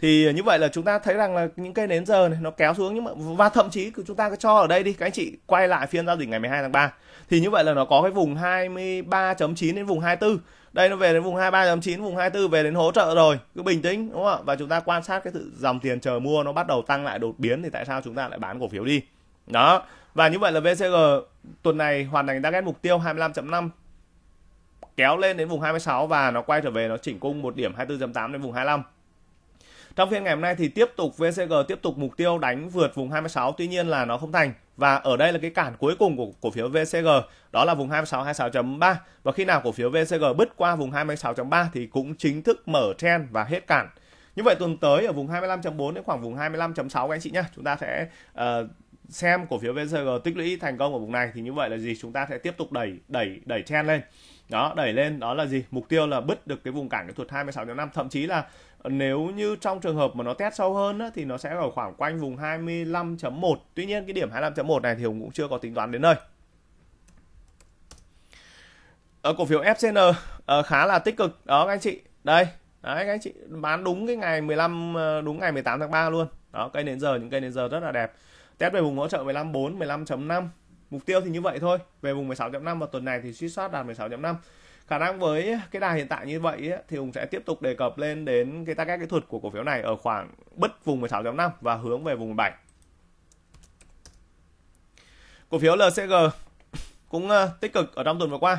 thì ờ, như vậy là chúng ta thấy rằng là những cây nến giờ này nó kéo xuống nhưng mà và thậm chí chúng ta cứ cho ở đây đi các anh chị quay lại phiên giao dịch ngày 12 tháng 3 thì như vậy là nó có cái vùng 23.9 đến vùng 24 đây nó về đến vùng 23.9 vùng 24 về đến hỗ trợ rồi cứ bình tĩnh đúng không ạ và chúng ta quan sát cái sự dòng tiền chờ mua nó bắt đầu tăng lại đột biến thì tại sao chúng ta lại bán cổ phiếu đi đó và như vậy là VCG tuần này hoàn thành target mục tiêu 25.5 kéo lên đến vùng 26 và nó quay trở về nó chỉnh cung một điểm 24.8 đến vùng 25 trong phiên ngày hôm nay thì tiếp tục VCG tiếp tục mục tiêu đánh vượt vùng 26 tuy nhiên là nó không thành và ở đây là cái cản cuối cùng của cổ phiếu VCG đó là vùng 26 26.3 và khi nào cổ phiếu VCG bứt qua vùng 26.3 thì cũng chính thức mở trend và hết cản. Như vậy tuần tới ở vùng 25.4 đến khoảng vùng 25.6 các anh chị nhé chúng ta sẽ uh, xem cổ phiếu VCG tích lũy thành công ở vùng này thì như vậy là gì? Chúng ta sẽ tiếp tục đẩy đẩy đẩy trend lên. Đó, đẩy lên đó là gì? Mục tiêu là bứt được cái vùng cản cái thuật 26.5 thậm chí là nếu như trong trường hợp mà nó test sâu hơn á, thì nó sẽ ở khoảng quanh vùng 25.1 tuy nhiên cái điểm 25.1 này thì Hùng cũng chưa có tính toán đến nơi ở cổ phiếu FCN uh, ờ, khá là tích cực đó các anh chị đây đấy các anh chị bán đúng cái ngày 15 ờ, đúng ngày 18 tháng 3 luôn đó cây đến giờ những cây đến giờ rất là đẹp test về vùng hỗ trợ 154 15.5 mục tiêu thì như vậy thôi về vùng 16.5 và tuần này thì suy soát đạt 16.5 khả năng với cái đà hiện tại như vậy ấy, thì Hùng sẽ tiếp tục đề cập lên đến cái target kỹ thuật của cổ phiếu này ở khoảng bứt vùng 16.5 và hướng về vùng 17. Cổ phiếu LCG cũng ờ, tích cực ở trong tuần vừa qua.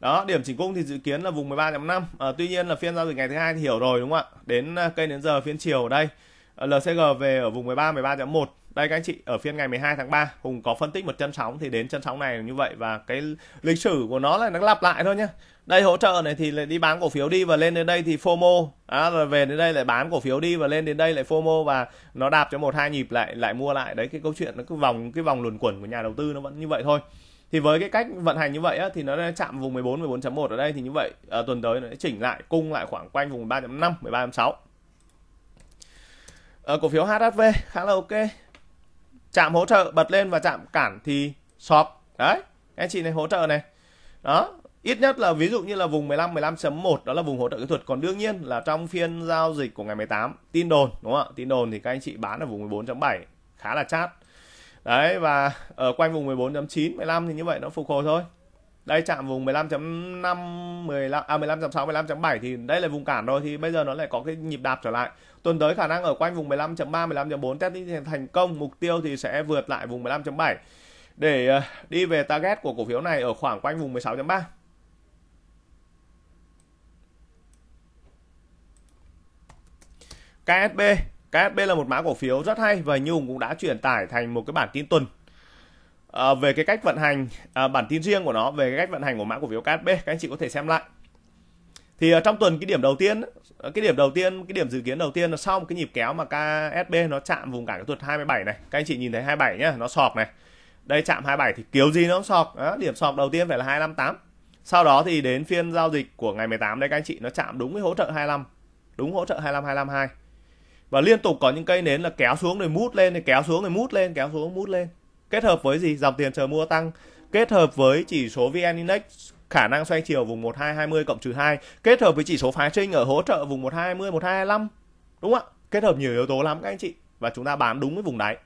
Đó, điểm chỉnh cung thì dự kiến là vùng 13.5. À, ờ, tuy nhiên là phiên giao dịch ngày thứ hai thì hiểu rồi đúng không ạ? Đến ờ, cây đến giờ phiên chiều ở đây LCG về ở vùng 13 13.1 đây các anh chị, ở phiên ngày 12 tháng 3, Hùng có phân tích một chân sóng thì đến chân sóng này như vậy và cái lịch sử của nó là nó lặp lại thôi nhá. Đây hỗ trợ này thì lại đi bán cổ phiếu đi và lên đến đây thì FOMO, à, rồi về đến đây lại bán cổ phiếu đi và lên đến đây lại FOMO và nó đạp cho một hai nhịp lại lại mua lại. Đấy cái câu chuyện nó cứ vòng cái vòng luẩn quẩn của nhà đầu tư nó vẫn như vậy thôi. Thì với cái cách vận hành như vậy á, thì nó đã chạm vùng 14 14.1 ở đây thì như vậy à, tuần tới nó sẽ chỉnh lại cung lại khoảng quanh vùng 3.5 13.6. À, cổ phiếu HHV khá là ok chạm hỗ trợ bật lên và chạm cản thì shop đấy anh chị này hỗ trợ này đó ít nhất là ví dụ như là vùng 15 15.1 đó là vùng hỗ trợ kỹ thuật còn đương nhiên là trong phiên giao dịch của ngày 18 tin đồn đúng không ạ tin đồn thì các anh chị bán ở vùng 14.7 khá là chát đấy và ở quanh vùng 14.9 15 thì như vậy nó phục hồi thôi đây chạm vùng 15.5 15 à 15.6 15.7 thì đây là vùng cản rồi thì bây giờ nó lại có cái nhịp đạp trở lại tuần tới khả năng ở quanh vùng 15.3 15.4 test thành công mục tiêu thì sẽ vượt lại vùng 15.7 để ờ, đi về target của cổ phiếu này ở khoảng quanh vùng 16.3 KSB KSB là một mã cổ phiếu rất hay và nhung cũng đã truyền tải thành một cái bản tin tuần Ờ, về cái cách vận hành à, bản tin riêng của nó về cái cách vận hành của mã cổ phiếu KSB các anh chị có thể xem lại thì à, trong tuần cái điểm đầu tiên ờ, cái điểm đầu tiên cái điểm dự kiến đầu tiên là sau một cái nhịp kéo mà KSB nó chạm vùng cả cái tuột 27 này các anh chị nhìn thấy 27 nhá nó sọc này đây chạm 27 thì kiểu gì nó sọc à, điểm sọc đầu tiên phải là 258 sau đó thì đến phiên giao dịch của ngày 18 đây các anh chị nó chạm đúng cái hỗ trợ 25 đúng hỗ trợ 25 252 và liên tục có những cây nến là kéo xuống rồi mút lên thì kéo xuống rồi mút lên kéo xuống mút lên kết hợp với gì dòng tiền chờ mua tăng kết hợp với chỉ số VN Index khả năng xoay chiều vùng 1220 cộng trừ 2 kết hợp với chỉ số phái trinh ở hỗ trợ vùng 1220 1225 đúng không ạ kết hợp nhiều yếu tố lắm các anh chị và chúng ta bán đúng với vùng đáy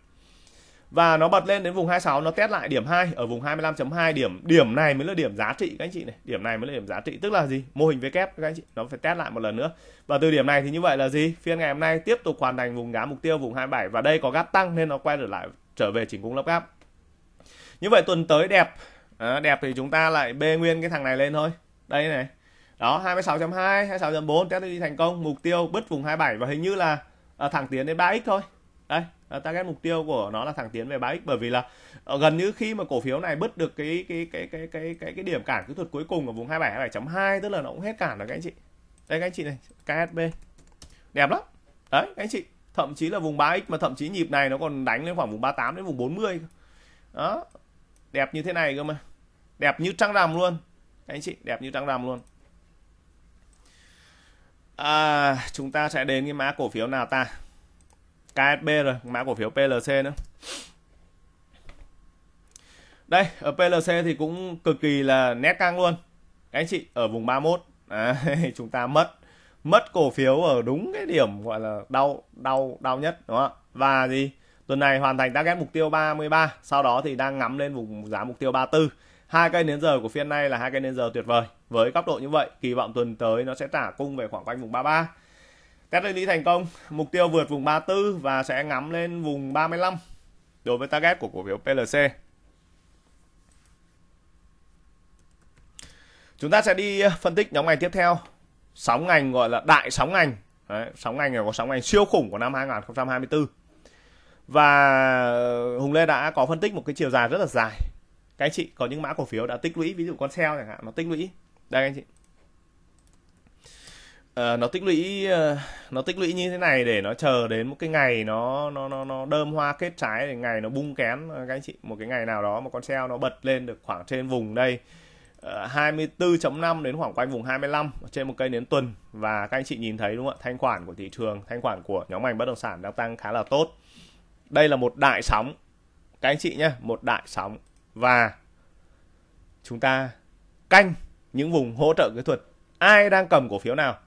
và nó bật lên đến vùng 26 nó test lại điểm 2 ở vùng 25.2 điểm điểm này mới là điểm giá trị các anh chị này điểm này mới là điểm giá trị tức là gì mô hình với kép các anh chị nó phải test lại một lần nữa và từ điểm này thì như vậy là gì phiên ngày hôm nay tiếp tục hoàn thành vùng giá mục tiêu vùng 27 và đây có gắt tăng nên nó quay trở lại trở về chỉnh cung lắp gáp như vậy tuần tới đẹp à, đẹp thì chúng ta lại bê nguyên cái thằng này lên thôi đây này đó 26.2 26.4 test đi thành công mục tiêu bứt vùng 27 và hình như là à, thẳng tiến đến 3x thôi đây à, target mục tiêu của nó là thẳng tiến về 3x bởi vì là à, gần như khi mà cổ phiếu này bứt được cái cái cái cái cái cái cái điểm cản kỹ thuật cuối cùng ở vùng 27 27.2 tức là nó cũng hết cản rồi các anh chị đây các anh chị này KSB đẹp lắm đấy các anh chị thậm chí là vùng 3x mà thậm chí nhịp này nó còn đánh lên khoảng vùng 38 đến vùng 40 đó đẹp như thế này cơ mà đẹp như trăng rằm luôn anh chị đẹp như trăng rằm luôn à, chúng ta sẽ đến cái mã cổ phiếu nào ta KSB rồi mã cổ phiếu PLC nữa đây ở PLC thì cũng cực kỳ là nét căng luôn anh chị ở vùng 31 à, chúng ta mất mất cổ phiếu ở đúng cái điểm gọi là đau đau đau nhất đúng không ạ và gì tuần này hoàn thành target mục tiêu 33 sau đó thì đang ngắm lên vùng giá mục tiêu 34 hai cây nến giờ của phiên này là hai cây nến giờ tuyệt vời với góc độ như vậy kỳ vọng tuần tới nó sẽ trả cung về khoảng quanh vùng 33 test lên lý thành công mục tiêu vượt vùng 34 và sẽ ngắm lên vùng 35 đối với target của cổ phiếu PLC chúng ta sẽ đi phân tích nhóm ngày tiếp theo sóng ngành gọi là đại sóng ngành Đấy, sóng ngành là có sóng ngành siêu khủng của năm 2024 và Hùng Lê đã có phân tích một cái chiều dài rất là dài các anh chị có những mã cổ phiếu đã tích lũy ví dụ con sell chẳng hạn nó tích lũy đây anh chị à, nó tích lũy ờ, nó tích lũy như thế này để nó chờ đến một cái ngày nó nó nó nó đơm hoa kết trái để ngày nó bung kén ờ, các anh chị một cái ngày nào đó mà con sell nó bật lên được khoảng trên vùng đây 24.5 đến khoảng quanh vùng 25 trên một cây nến tuần và các anh chị nhìn thấy đúng không ạ? Thanh khoản của thị trường, thanh khoản của nhóm ngành bất động sản đang tăng khá là tốt. Đây là một đại sóng. Các anh chị nhé, một đại sóng và chúng ta canh những vùng hỗ trợ kỹ thuật. Ai đang cầm cổ phiếu nào,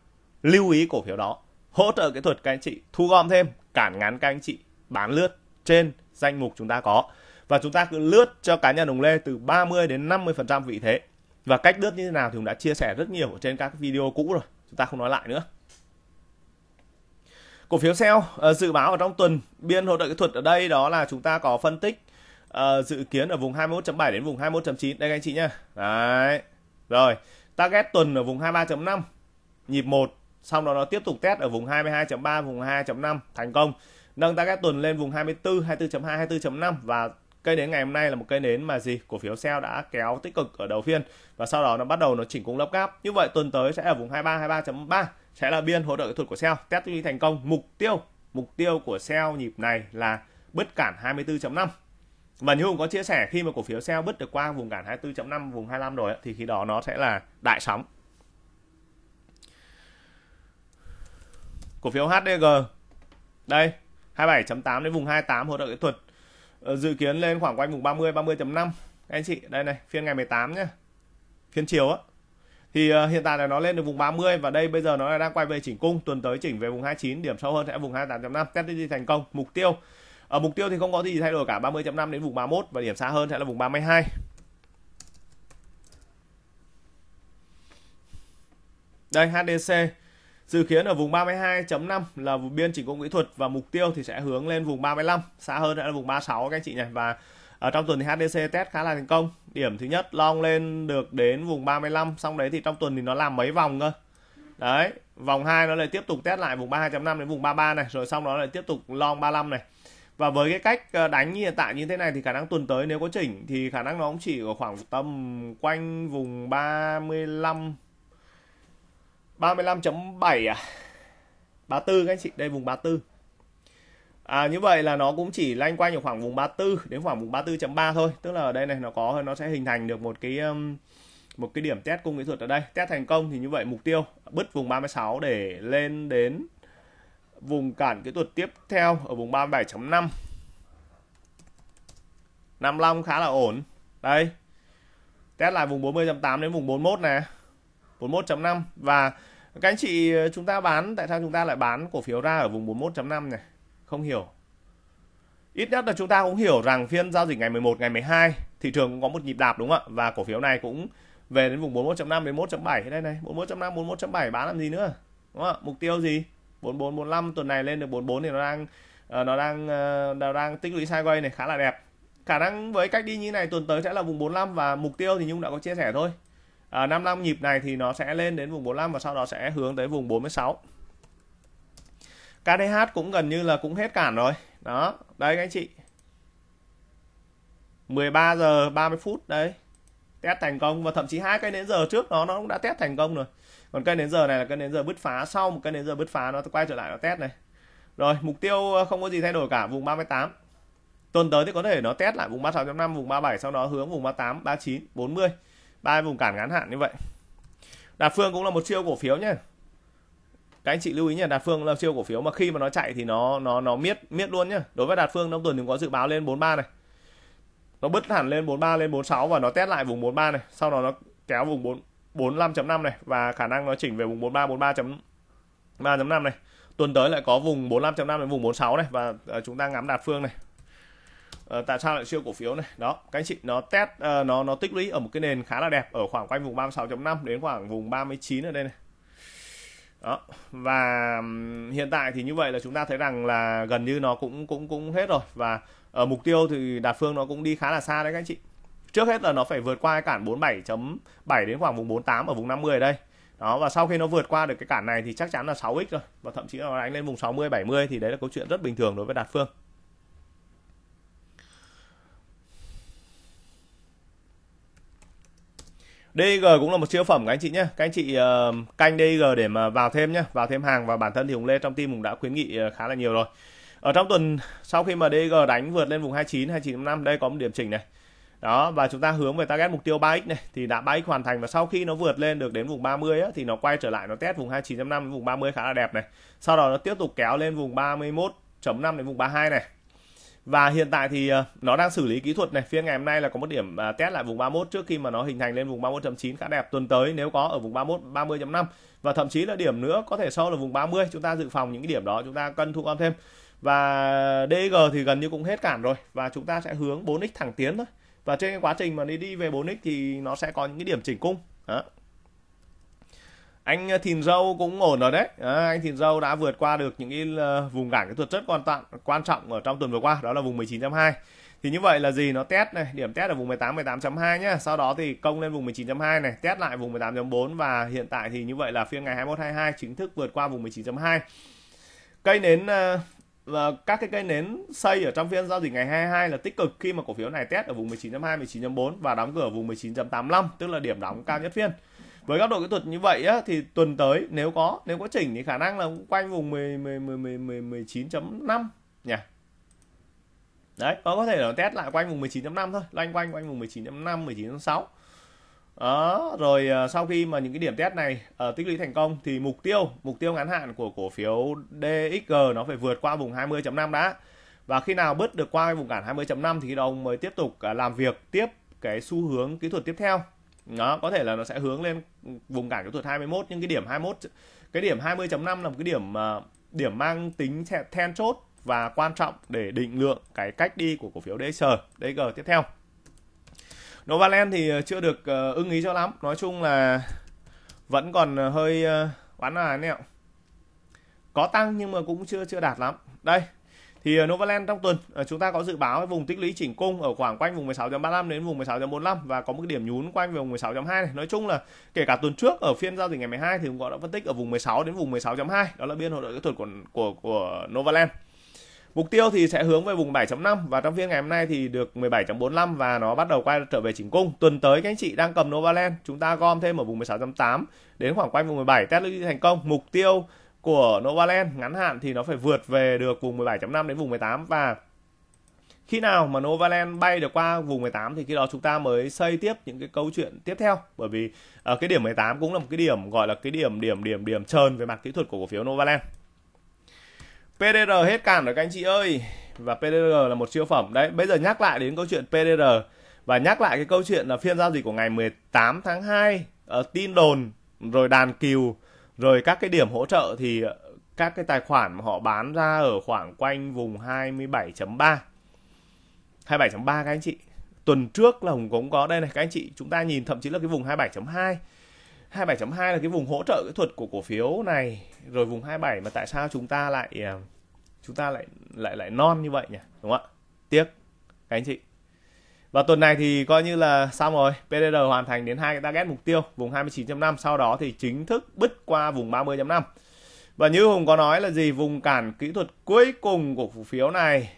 lưu ý cổ phiếu đó. Hỗ trợ kỹ thuật các anh chị thu gom thêm, cản ngắn các anh chị bán lướt trên danh mục chúng ta có và chúng ta cứ lướt cho cá nhân đồng Lê từ 30 đến 50% vị thế và cách đứt như thế nào thì cũng đã chia sẻ rất nhiều trên các video cũ rồi chúng ta không nói lại nữa cổ phiếu sell ờ, dự báo ở trong tuần biên hỗ trợ kỹ thuật ở đây đó là chúng ta có phân tích ờ, dự kiến ở vùng 21.7 đến vùng 21.9 đây anh chị nhá đấy rồi target tuần ở vùng 23.5 nhịp 1 xong đó nó tiếp tục test ở vùng 22.3 vùng 2.5 thành công nâng target tuần lên vùng 24 24.2 24.5 và cây nến ngày hôm nay là một cây nến mà gì cổ phiếu sell đã kéo tích cực ở đầu phiên và sau đó nó bắt đầu nó chỉnh cung lấp gáp như vậy tuần tới sẽ ở vùng 23 23.3 sẽ là biên hỗ trợ kỹ thuật của sell test đi thành công mục tiêu mục tiêu của sell nhịp này là bứt cản 24.5 và như Hùng có chia sẻ khi mà cổ phiếu sell bứt được qua vùng cản 24.5 vùng 25 rồi thì khi đó nó sẽ là đại sóng cổ phiếu HDG đây 27.8 đến vùng 28 hỗ trợ kỹ thuật Ờ, dự kiến lên khoảng quanh vùng 30 30.5 anh chị đây này phiên ngày 18 nhé phiên chiều á thì uh, hiện tại là nó lên được vùng 30 và đây bây giờ nó đang quay về chỉnh cung tuần tới chỉnh về vùng 29 điểm sâu hơn sẽ vùng 28.5 test đi thành công mục tiêu ở mục tiêu thì không có gì thay đổi cả 30.5 đến vùng 31 và điểm xa hơn sẽ là vùng 32 đây HDC Dự kiến ở vùng 32.5 là vùng biên chỉnh công kỹ thuật và mục tiêu thì sẽ hướng lên vùng 35, xa hơn là vùng 36 các anh chị nhỉ. Và ở trong tuần thì HDC test khá là thành công. Điểm thứ nhất long lên được đến vùng 35, xong đấy thì trong tuần thì nó làm mấy vòng cơ. Đấy, vòng 2 nó lại tiếp tục test lại vùng 32.5 đến vùng 33 này, rồi xong đó lại tiếp tục long 35 này. Và với cái cách ờ, đánh hiện tại như thế này thì khả năng tuần tới nếu có chỉnh thì khả năng nó cũng chỉ ở khoảng tầm quanh vùng 35 35.7 à 34 các anh chị đây vùng 34 à, như vậy là nó cũng chỉ lanh quanh ở khoảng vùng 34 đến khoảng vùng 34.3 thôi tức là ở đây này nó có nó sẽ hình thành được một cái um, một cái điểm test cung kỹ thuật ở đây test thành công thì như vậy mục tiêu bứt vùng 36 để lên đến vùng cản kỹ thuật tiếp theo ở vùng 37.5 55 khá là ổn đây test lại vùng 40.8 đến vùng 41 này 41.5 và các anh chị ờ, chúng ta bán tại sao chúng ta lại bán cổ phiếu ra ở vùng 41.5 này không hiểu ít nhất là chúng ta cũng hiểu rằng phiên giao dịch ngày 11 ngày 12 thị trường cũng có một nhịp đạp đúng không ạ và cổ phiếu này cũng về đến vùng 41.5 đến 1.7 đây này 41.5 41.7 bán làm gì nữa đúng không ạ mục tiêu gì 44 45 tuần này lên được 44 thì nó đang ờ, nó đang ờ, nó đang tích lũy sideways này khá là đẹp khả năng với cách đi như này tuần tới sẽ là vùng 45 và mục tiêu thì Nhung đã có chia sẻ thôi à, 55 nhịp này thì nó sẽ lên đến vùng 45 và sau đó sẽ hướng tới vùng 46 KDH cũng gần như là cũng hết cản rồi đó đấy các anh chị 13 giờ 30 phút đấy test thành công và thậm chí hai cây nến giờ trước đó nó cũng đã test thành công rồi còn cây nến giờ này là cây nến giờ bứt phá sau một cây nến giờ bứt phá nó quay trở lại nó test này rồi mục tiêu ờ, không có gì thay đổi cả vùng 38 tuần tới thì có thể nó test lại vùng 36.5 vùng 37 sau đó hướng vùng 38 39 40 ba vùng cản ngắn hạn như vậy đà phương cũng là một siêu cổ phiếu nhé các anh chị lưu ý nhé, Đà Phương là siêu cổ phiếu mà khi mà nó chạy thì nó nó nó miết miết luôn nhá. Đối với Đà Phương nó tuần thì có dự báo lên 43 này. Nó bứt hẳn lên 43 lên 46 và nó test lại vùng 43 này, sau đó nó kéo vùng 4 45.5 này và khả năng nó chỉnh về vùng 43 43.3.5 này. Tuần tới lại có vùng 45.5 đến vùng 46 này và ờ, chúng ta ngắm Đạt Phương này. Ờ, tại sao lại siêu cổ phiếu này đó các anh chị nó test uh, nó nó tích lũy ở một cái nền khá là đẹp ở khoảng quanh vùng 36.5 đến khoảng vùng 39 ở đây này đó và hiện tại thì như vậy là chúng ta thấy rằng là gần như nó cũng cũng cũng hết rồi và ở ờ, mục tiêu thì đạt phương nó cũng đi khá là xa đấy các anh chị trước hết là nó phải vượt qua cái cản 47.7 đến khoảng vùng 48 ở vùng 50 ở đây đó và sau khi nó vượt qua được cái cản này thì chắc chắn là 6x rồi và thậm chí là nó đánh lên vùng 60 70 thì đấy là câu chuyện rất bình thường đối với đạt phương DG cũng là một siêu phẩm các anh chị nhé các anh chị uh, canh DG để mà vào thêm nhé vào thêm hàng và bản thân thì Hùng Lê trong team cũng đã khuyến nghị ờ, khá là nhiều rồi ở trong tuần sau khi mà DG đánh vượt lên vùng 29 295 đây có một điểm chỉnh này đó và chúng ta hướng về target mục tiêu 3x này thì đã 3x hoàn thành và sau khi nó vượt lên được đến vùng 30 á, thì nó quay trở lại nó test vùng 29.5 đến vùng 30 khá là đẹp này sau đó nó tiếp tục kéo lên vùng 31.5 đến vùng 32 này và hiện tại thì ờ, nó đang xử lý kỹ thuật này phiên ngày hôm nay là có một điểm à, test lại vùng 31 trước khi mà nó hình thành lên vùng 31.9 khá đẹp tuần tới nếu có ở vùng 31 30.5 và thậm chí là điểm nữa có thể sau là vùng 30 chúng ta dự phòng những cái điểm đó chúng ta cân thu gom thêm và DG thì gần như cũng hết cản rồi và chúng ta sẽ hướng 4x thẳng tiến thôi và trên cái quá trình mà đi đi về 4x thì nó sẽ có những cái điểm chỉnh cung đó anh ờ, thìn dâu cũng ổn rồi đấy à, anh thìn dâu đã vượt qua được những cái ờ, vùng cản cái thuật rất quan trọng quan trọng ở trong tuần vừa qua đó là vùng 19.2 thì như vậy là gì nó test này điểm test ở vùng 18 18.2 nhá sau đó thì công lên vùng 19.2 này test lại vùng 18.4 và hiện tại thì như vậy là phiên ngày 21 22 chính thức vượt qua vùng 19.2 cây nến và các cái cây nến xây ở trong phiên giao dịch ngày 22 là tích cực khi mà cổ phiếu này test ở vùng 19.2 19.4 và đóng cửa ở vùng 19.85 tức là điểm đóng cao nhất phiên với góc độ kỹ thuật như vậy á, thì tuần tới nếu có nếu có chỉnh thì khả năng là quanh vùng 10, 10, 10, 10, 10, 19.5 nhỉ đấy nó có thể là test lại quanh vùng 19.5 thôi loanh quanh quanh vùng 19.5 19.6 đó rồi à, sau khi mà những cái điểm test này uh, tích lũy thành công thì mục tiêu mục tiêu ngắn hạn của cổ phiếu DXG nó phải vượt qua vùng 20.5 đã và khi nào bứt được qua cái vùng cản 20.5 thì đồng mới tiếp tục à, làm việc tiếp cái xu hướng kỹ thuật tiếp theo nó có thể là nó sẽ hướng lên vùng cản kỹ thuật 21 nhưng cái điểm 21 cái điểm 20.5 là một cái điểm à, điểm mang tính then chốt và quan trọng để định lượng cái cách đi của cổ phiếu DXG, DG tiếp theo. Novaland thì à, chưa được à, ưng ý cho lắm, nói chung là vẫn còn hơi uh, bán là nẹo. Có tăng nhưng mà cũng chưa chưa đạt lắm. Đây, thì ờ, Novaland trong tuần ờ, chúng ta có dự báo vùng tích lũy chỉnh cung ở khoảng quanh vùng 16.35 đến vùng 16.45 và có một điểm nhún quanh vùng 16.2 này. Nói chung là kể cả tuần trước ở phiên giao dịch ngày 12 thì họ đã phân tích ở vùng 16 đến vùng 16.2, đó là biên hỗ trợ kỹ thuật của của của Novaland. Mục tiêu thì sẽ hướng về vùng 7.5 và trong phiên ngày hôm nay thì được 17.45 và nó bắt đầu quay trở về chỉnh cung. Tuần tới các anh chị đang cầm Novaland, chúng ta gom thêm ở vùng 16.8 đến khoảng quanh vùng 17 test lũy thành công. Mục tiêu của Novaland ngắn hạn thì nó phải vượt về được vùng 17.5 đến vùng 18 và khi nào mà Novaland bay được qua vùng 18 thì khi đó chúng ta mới xây tiếp những cái câu chuyện tiếp theo bởi vì uh, cái điểm 18 cũng là một cái điểm gọi là cái điểm điểm điểm điểm trơn về mặt kỹ thuật của cổ phiếu Novaland. PDR hết cản rồi các anh chị ơi và PDR là một siêu phẩm đấy bây giờ nhắc lại đến câu chuyện PDR và nhắc lại cái câu chuyện là phiên giao dịch của ngày 18 tháng 2 ở ờ, tin đồn rồi đàn cừu rồi các cái điểm hỗ trợ thì ờ, các cái tài khoản mà họ bán ra ở khoảng quanh vùng 27.3. 27.3 các anh chị. Tuần trước là Hùng cũng có đây này các anh chị, chúng ta nhìn thậm chí là cái vùng 27.2. 27.2 là cái vùng hỗ trợ kỹ thuật của cổ phiếu này, rồi vùng 27 mà tại sao chúng ta lại ờ, chúng ta lại lại lại non như vậy nhỉ, đúng không ạ? Tiếc các anh chị và tuần này thì coi như là xong rồi PDR hoàn thành đến hai cái target mục tiêu vùng 29.5 sau đó thì chính thức bứt qua vùng 30.5 và như Hùng có nói là gì vùng cản kỹ thuật cuối cùng của cổ phiếu này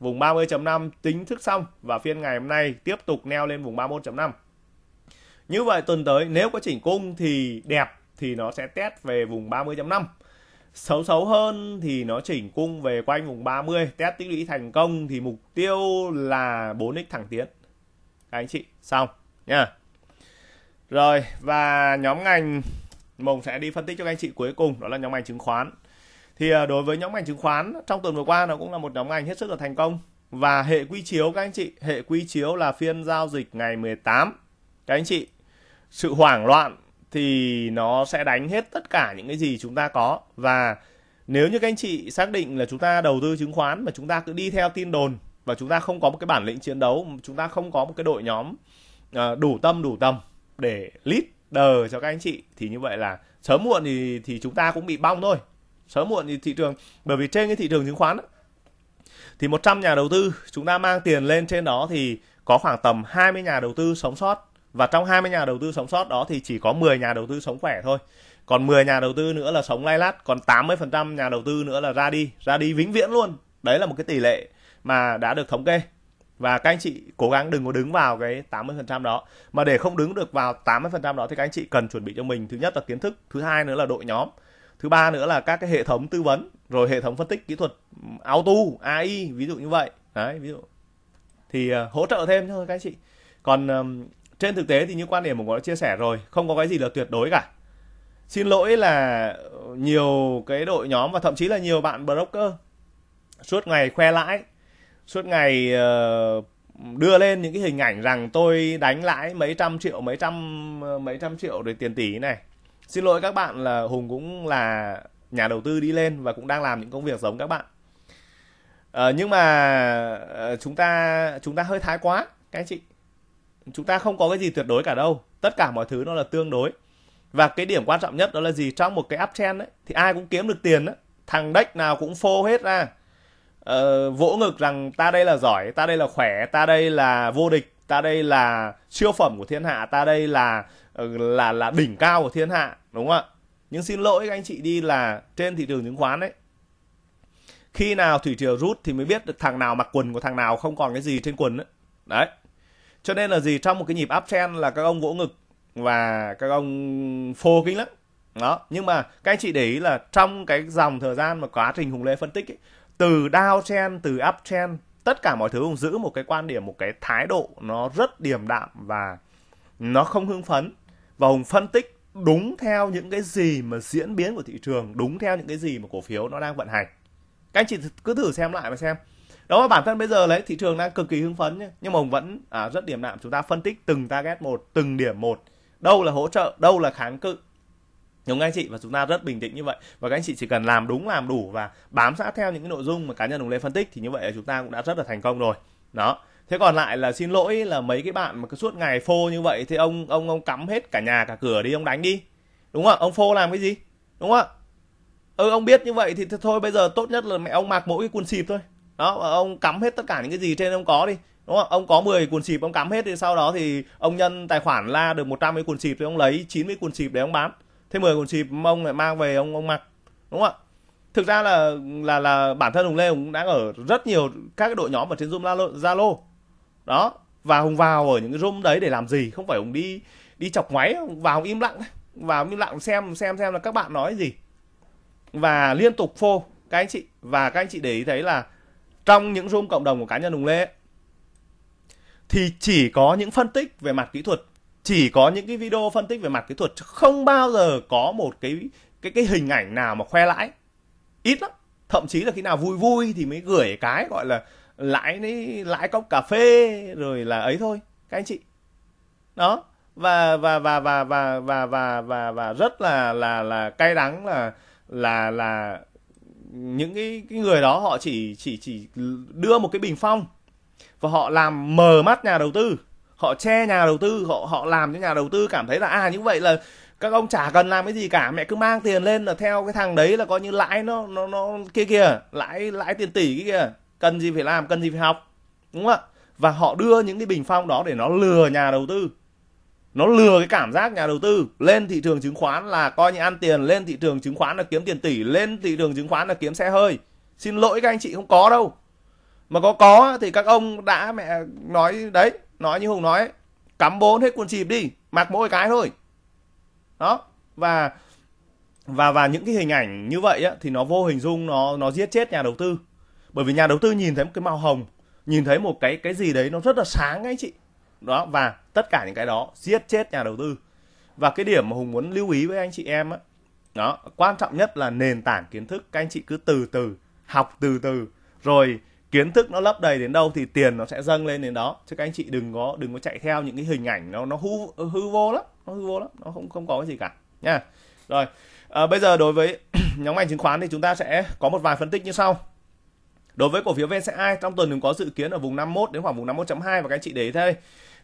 vùng 30.5 chính thức xong và phiên ngày hôm nay tiếp tục neo lên vùng 31.5 như vậy tuần tới nếu có chỉnh cung thì đẹp thì nó sẽ test về vùng 30.5 Xấu xấu hơn thì nó chỉnh cung về quanh vùng 30, test tích lũy thành công thì mục tiêu là 4x thẳng tiến. Các anh chị, xong nha. Rồi, và nhóm ngành Mồng sẽ đi phân tích cho các anh chị cuối cùng đó là nhóm ngành chứng khoán. Thì à, đối với nhóm ngành chứng khoán trong tuần vừa qua nó cũng là một nhóm ngành hết sức là thành công và hệ quy chiếu các anh chị, hệ quy chiếu là phiên giao dịch ngày 18. Các anh chị, sự hoảng loạn thì nó sẽ đánh hết tất cả những cái gì chúng ta có và nếu như các anh chị xác định là chúng ta đầu tư chứng khoán mà chúng ta cứ đi theo tin đồn và chúng ta không có một cái bản lĩnh chiến đấu chúng ta không có một cái đội nhóm à, đủ tâm đủ tầm để đờ cho các anh chị thì như vậy là sớm muộn thì thì chúng ta cũng bị bong thôi sớm muộn thì thị trường bởi vì trên cái thị trường chứng khoán đó, thì 100 nhà đầu tư chúng ta mang tiền lên trên đó thì có khoảng tầm 20 nhà đầu tư sống sót và trong 20 nhà đầu tư sống sót đó thì chỉ có 10 nhà đầu tư sống khỏe thôi còn 10 nhà đầu tư nữa là sống lay lắt còn 80% nhà đầu tư nữa là ra đi ra đi vĩnh viễn luôn đấy là một cái tỷ lệ mà đã được thống kê và các anh chị cố gắng đừng có đứng vào cái 80% đó mà để không đứng được vào 80% đó thì các anh chị cần chuẩn bị cho mình thứ nhất là kiến thức thứ hai nữa là đội nhóm thứ ba nữa là các cái hệ thống tư vấn rồi hệ thống phân tích kỹ thuật auto AI ví dụ như vậy đấy ví dụ thì uh, hỗ trợ thêm thôi các anh chị còn uh, trên thực tế thì như quan điểm của đã chia sẻ rồi không có cái gì là tuyệt đối cả xin lỗi là nhiều cái đội nhóm và thậm chí là nhiều bạn broker suốt ngày khoe lãi suốt ngày ờ, đưa lên những cái hình ảnh rằng tôi đánh lãi mấy trăm triệu mấy trăm ờ, mấy trăm triệu rồi tiền tỷ này xin lỗi các bạn là hùng cũng là nhà đầu tư đi lên và cũng đang làm những công việc giống các bạn à, nhưng mà chúng ta chúng ta hơi thái quá các anh chị chúng ta không có cái gì tuyệt đối cả đâu tất cả mọi thứ nó là tương đối và cái điểm quan trọng nhất đó là gì trong một cái uptrend đấy thì ai cũng kiếm được tiền đấy thằng deck nào cũng phô hết ra ờ, vỗ ngực rằng ta đây là giỏi ta đây là khỏe ta đây là vô địch ta đây là siêu phẩm của thiên hạ ta đây là ờ, là là đỉnh cao của thiên hạ đúng không ạ nhưng xin lỗi các anh chị đi là trên thị trường chứng khoán đấy khi nào thủy triều rút thì mới biết được thằng nào mặc quần của thằng nào không còn cái gì trên quần ấy. đấy cho nên là gì trong một cái nhịp uptrend là các ông vỗ ngực và các ông phô kinh lắm đó nhưng mà các anh chị để ý là trong cái dòng thời gian mà quá trình hùng lê phân tích ấy, từ downtrend từ uptrend tất cả mọi thứ hùng giữ một cái quan điểm một cái thái độ nó rất điềm đạm và nó không hưng phấn và hùng phân tích đúng theo những cái gì mà diễn biến của thị trường đúng theo những cái gì mà cổ phiếu nó đang vận hành các anh chị cứ thử xem lại và xem đó và bản thân bây giờ đấy thị trường đang cực kỳ hưng phấn nhé nhưng mà hùng vẫn à, rất điểm nạm chúng ta phân tích từng target một từng điểm một đâu là hỗ trợ đâu là kháng cự đúng anh chị và chúng ta rất bình tĩnh như vậy và các anh chị chỉ cần làm đúng làm đủ và bám sát theo những cái nội dung mà cá nhân hùng lê phân tích thì như vậy là chúng ta cũng đã rất là thành công rồi đó thế còn lại là xin lỗi là mấy cái bạn mà cứ suốt ngày phô như vậy thì ông ông ông cắm hết cả nhà cả cửa đi ông đánh đi đúng không ông phô làm cái gì đúng không ừ ông biết như vậy thì thôi bây giờ tốt nhất là mẹ ông mặc mỗi cái quần xịp thôi đó ông cắm hết tất cả những cái gì trên ông có đi đúng không ông có 10 cuốn xịp ông cắm hết thì sau đó thì ông nhân tài khoản la được 100 cái cuốn xịp thì ông lấy 90 cuốn xịp để ông bán thế 10 cuốn xịp ông lại mang về ông ông mặc đúng không ạ thực ra là là là bản thân hùng lê cũng đã ở rất nhiều các cái đội nhóm ở trên zoom zalo đó và hùng vào ở những cái zoom đấy để làm gì không phải hùng đi đi chọc máy vào hùng im lặng vào im lặng xem xem xem là các bạn nói gì và liên tục phô các anh chị và các anh chị để ý thấy là trong những room cộng đồng của cá nhân Hùng Lê thì chỉ có những phân tích về mặt kỹ thuật chỉ có những cái video phân tích về mặt kỹ thuật không bao giờ có một cái cái cái hình ảnh nào mà khoe lãi ít lắm thậm chí là khi nào vui vui thì mới gửi cái gọi là lãi đấy lãi cốc cà phê rồi là ấy thôi các anh chị đó và và và và và và và và, và rất là là là cay đắng là là là những cái, cái người đó họ chỉ chỉ chỉ đưa một cái bình phong và họ làm mờ mắt nhà đầu tư họ che nhà đầu tư họ họ làm cho nhà đầu tư cảm thấy là à như vậy là các ông chả cần làm cái gì cả mẹ cứ mang tiền lên là theo cái thằng đấy là coi như lãi nó nó nó kia kia lãi lãi tiền tỷ kia kìa cần gì phải làm cần gì phải học đúng không ạ và họ đưa những cái bình phong đó để nó lừa nhà đầu tư nó lừa cái cảm giác nhà đầu tư lên thị trường chứng khoán là coi như ăn tiền lên thị trường chứng khoán là kiếm tiền tỷ lên thị trường chứng khoán là kiếm xe hơi xin lỗi các anh chị không có đâu mà có có thì các ông đã mẹ nói đấy nói như hùng nói cắm bốn hết quần chìm đi mặc mỗi cái thôi đó và và và những cái hình ảnh như vậy á, thì nó vô hình dung nó nó giết chết nhà đầu tư bởi vì nhà đầu tư nhìn thấy một cái màu hồng nhìn thấy một cái cái gì đấy nó rất là sáng ấy chị đó và tất cả những cái đó giết chết nhà đầu tư và cái điểm mà hùng muốn lưu ý với anh chị em á đó quan trọng nhất là nền tảng kiến thức các anh chị cứ từ từ học từ từ rồi kiến thức nó lấp đầy đến đâu thì tiền nó sẽ dâng lên đến đó chứ các anh chị đừng có đừng có chạy theo những cái hình ảnh nó nó hư hư vô lắm nó hư vô lắm nó không không có cái gì cả nha rồi à, bây giờ đối với nhóm ngành chứng khoán thì chúng ta sẽ có một vài phân tích như sau đối với cổ phiếu VCI trong tuần đừng có dự kiến ở vùng 51 đến khoảng vùng 51.2 và các anh chị để ý thôi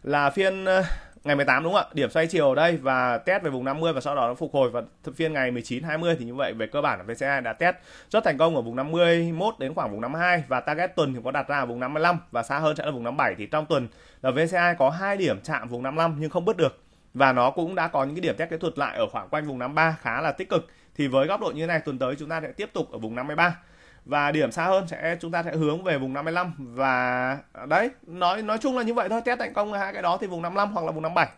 là phiên ờ, ngày 18 đúng không ạ? Điểm xoay chiều ở đây và test về vùng 50 và sau đó nó phục hồi và phiên ngày 19 20 thì như vậy về cơ bản là VCI đã test rất thành công ở vùng 51 đến khoảng vùng 52 và target tuần thì có đặt ra ở vùng 55 và xa hơn sẽ là vùng 57 thì trong tuần là VCI có hai điểm chạm vùng 55 nhưng không bứt được và nó cũng đã có những cái điểm test kỹ thuật lại ở khoảng quanh vùng 53 khá là tích cực thì với góc độ như thế này tuần tới chúng ta sẽ tiếp tục ở vùng 53 và điểm xa hơn sẽ chúng ta sẽ hướng về vùng 55 và đấy nói nói chung là như vậy thôi test thành công hai cái đó thì vùng 55 hoặc là vùng 57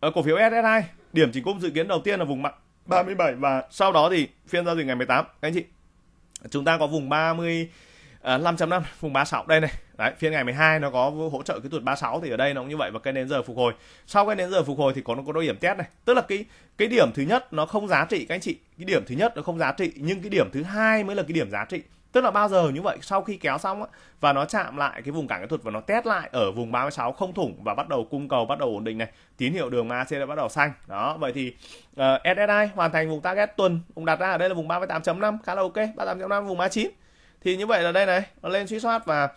ở cổ phiếu SSI điểm chỉnh cung dự kiến đầu tiên là vùng 37 và sau đó thì phiên giao dịch ngày 18 các anh chị chúng ta có vùng 30 5.5 à, vùng 36 đây này Đấy, phiên ngày 12 nó có hỗ trợ cái tuột 36 thì ở đây nó cũng như vậy và cây nến giờ phục hồi. Sau cây nến giờ phục hồi thì có nó có đôi điểm test này. Tức là cái cái điểm thứ nhất nó không giá trị các anh chị. Cái điểm thứ nhất nó không giá trị nhưng cái điểm thứ hai mới là cái điểm giá trị. Tức là bao giờ như vậy sau khi kéo xong á và nó chạm lại cái vùng cản kỹ thuật và nó test lại ở vùng 36 không thủng và bắt đầu cung cầu bắt đầu ổn định này, tín hiệu đường MACD đã bắt đầu xanh. Đó, vậy thì uh, ờ, SSI hoàn thành vùng target tuần, ông đặt ra ở đây là vùng 38.5 khá là ok, 38.5 vùng 39 thì như vậy là đây này nó lên suy soát và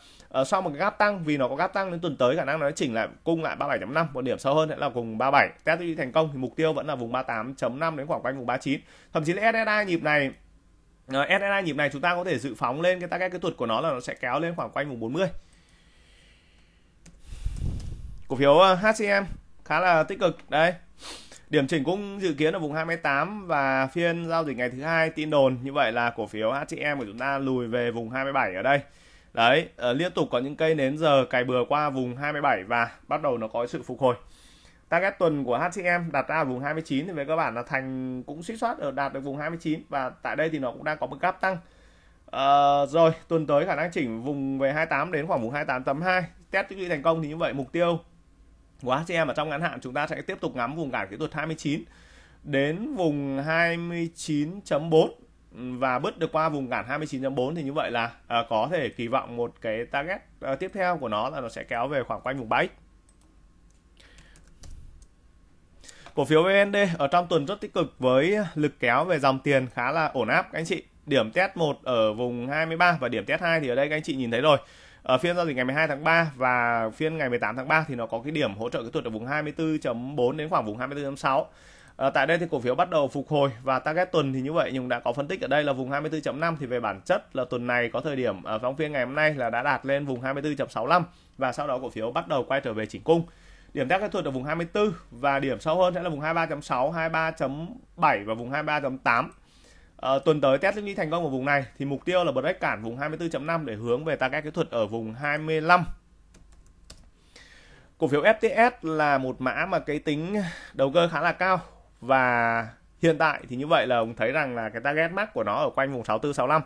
uh, sau một cái gap tăng vì nó có gap tăng đến tuần tới khả năng nó chỉnh lại cung lại 37.5 một điểm sâu hơn là vùng 37 test đi thành công thì mục tiêu vẫn là vùng 38.5 đến khoảng quanh vùng 39 thậm chí là SSI nhịp này uh, ờ, SSI nhịp này chúng ta có thể dự phóng lên cái target cái tuột của nó là nó sẽ kéo lên khoảng quanh vùng 40 cổ phiếu ờ, HCM khá là tích cực đây Điểm chỉnh cũng dự kiến ở vùng 28 và phiên giao dịch ngày thứ hai tin đồn như vậy là cổ phiếu hcm của chúng ta lùi về vùng 27 ở đây đấy uh, liên tục có những cây nến giờ cài bừa qua vùng 27 và bắt đầu nó có sự phục hồi target tuần của HCM đặt ra ở vùng 29 thì về các bạn là thành cũng suýt soát ở đạt được vùng 29 và tại đây thì nó cũng đang có một gap tăng uh, rồi tuần tới khả năng chỉnh vùng về 28 đến khoảng vùng 28.2 test tích lũy thành công thì như vậy mục tiêu của HCM ở trong ngắn hạn chúng ta sẽ tiếp tục ngắm vùng cản kỹ thuật 29 đến vùng 29.4 và bứt được qua vùng cản 29.4 thì như vậy là à, có thể kỳ vọng một cái target à, tiếp theo của nó là nó sẽ kéo về khoảng quanh vùng 3 Cổ phiếu VND ở trong tuần rất tích cực với lực kéo về dòng tiền khá là ổn áp các anh chị. Điểm test 1 ở vùng 23 và điểm test 2 thì ở đây các anh chị nhìn thấy rồi. Ở phiên giao dịch ngày 12 tháng 3 và phiên ngày 18 tháng 3 thì nó có cái điểm hỗ trợ kỹ thuật ở vùng 24.4 đến khoảng vùng 24.6 À, tại đây thì cổ phiếu bắt đầu phục hồi và target tuần thì như vậy Nhung đã có phân tích ở đây là vùng 24.5 thì về bản chất là tuần này có thời điểm à, phóng viên ngày hôm nay là đã đạt lên vùng 24.65 và sau đó cổ phiếu bắt đầu quay trở về chỉnh cung. Điểm target thuật ở vùng 24 và điểm sâu hơn sẽ là vùng 23.6, 23.7 và vùng 23.8. À, ờ, tuần tới test những thành công ở vùng này thì mục tiêu là break cản vùng 24.5 để hướng về target kỹ thuật ở vùng 25 cổ phiếu FTS là một mã mà cái tính đầu cơ khá là cao và hiện tại thì như vậy là ông thấy rằng là cái target mark của nó ở quanh vùng 64 65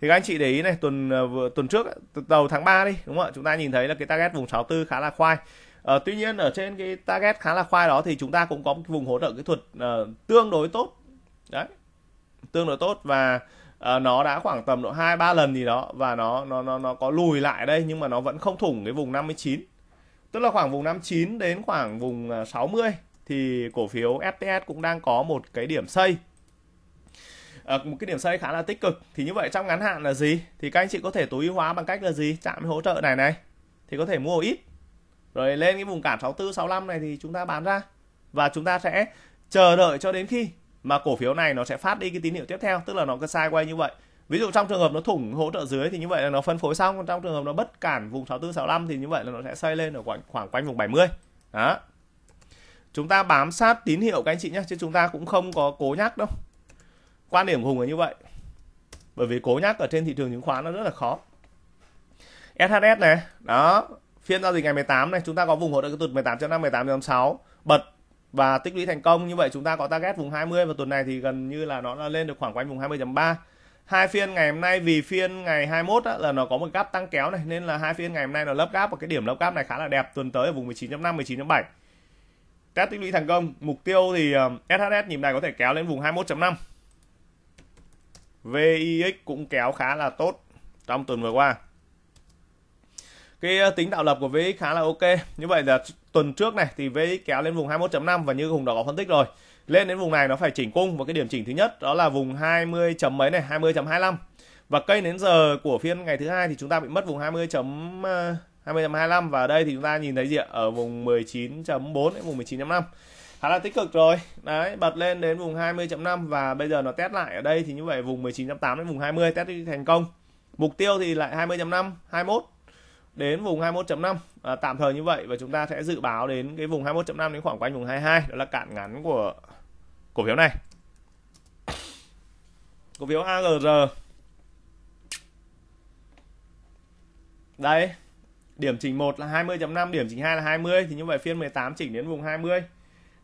thì các anh chị để ý này tuần ờ, tuần trước đầu tháng 3 đi đúng không ạ chúng ta nhìn thấy là cái target vùng 64 khá là khoai à, tuy nhiên ở trên cái target khá là khoai đó thì chúng ta cũng có một vùng hỗ trợ kỹ thuật uh, tương đối tốt đấy tương đối tốt và uh, nó đã khoảng tầm độ hai ba lần gì đó và nó nó nó nó có lùi lại đây nhưng mà nó vẫn không thủng cái vùng 59 tức là khoảng vùng 59 đến khoảng vùng 60 thì cổ phiếu FTS cũng đang có một cái điểm xây à, một cái điểm xây khá là tích cực thì như vậy trong ngắn hạn là gì thì các anh chị có thể tối ưu hóa bằng cách là gì chạm hỗ trợ này này thì có thể mua ít rồi lên cái vùng cản 64 65 này thì chúng ta bán ra và chúng ta sẽ chờ đợi cho đến khi mà cổ phiếu này nó sẽ phát đi cái tín hiệu tiếp theo tức là nó cứ sideways như vậy ví dụ trong trường hợp nó thủng hỗ trợ dưới thì như vậy là nó phân phối xong còn trong trường hợp nó bất cản vùng 64 65 thì như vậy là nó sẽ xây lên ở khoảng khoảng quanh vùng 70 đó chúng ta bám sát tín hiệu các anh chị nhé chứ chúng ta cũng không có cố nhắc đâu quan điểm của hùng là như vậy bởi vì cố nhắc ở trên thị trường chứng khoán nó rất là khó SHS này đó phiên giao dịch ngày 18 này chúng ta có vùng hỗ trợ cái tụt 18.5 18.6 bật và tích lũy thành công như vậy chúng ta có target vùng 20 và tuần này thì gần như là nó đã lên được khoảng quanh vùng 20.3 hai phiên ngày hôm nay vì phiên ngày 21 á, là nó có một gap tăng kéo này nên là hai phiên ngày hôm nay nó lấp gap và cái điểm lấp gap này khá là đẹp tuần tới ở vùng 19.5 19.7 test tích lũy thành công mục tiêu thì SHS nhịp này có thể kéo lên vùng 21.5 VIX cũng kéo khá là tốt trong tuần vừa qua cái tính tạo lập của VIX khá là ok như vậy là tuần trước này thì VIX kéo lên vùng 21.5 và như Hùng đã có phân tích rồi lên đến vùng này nó phải chỉnh cung và cái điểm chỉnh thứ nhất đó là vùng 20 chấm mấy này 20.25 và cây đến giờ của phiên ngày thứ hai thì chúng ta bị mất vùng 20. 20 25 và ở đây thì chúng ta nhìn thấy gì ạ ở vùng 19.4 đến vùng 19.5 khá là tích cực rồi đấy bật lên đến vùng 20.5 và bây giờ nó test lại ở đây thì như vậy vùng 19.8 đến vùng 20 test đi thành công mục tiêu thì lại 20.5 21 đến vùng 21.5 à, ờ, tạm thời như vậy và chúng ta sẽ dự báo đến cái vùng 21.5 đến khoảng quanh vùng 22 đó là cạn ngắn của cổ phiếu này cổ phiếu AGR đây Điểm chỉnh 1 là 20.5, điểm chỉnh 2 là 20 thì như vậy phiên 18 chỉnh đến vùng 20.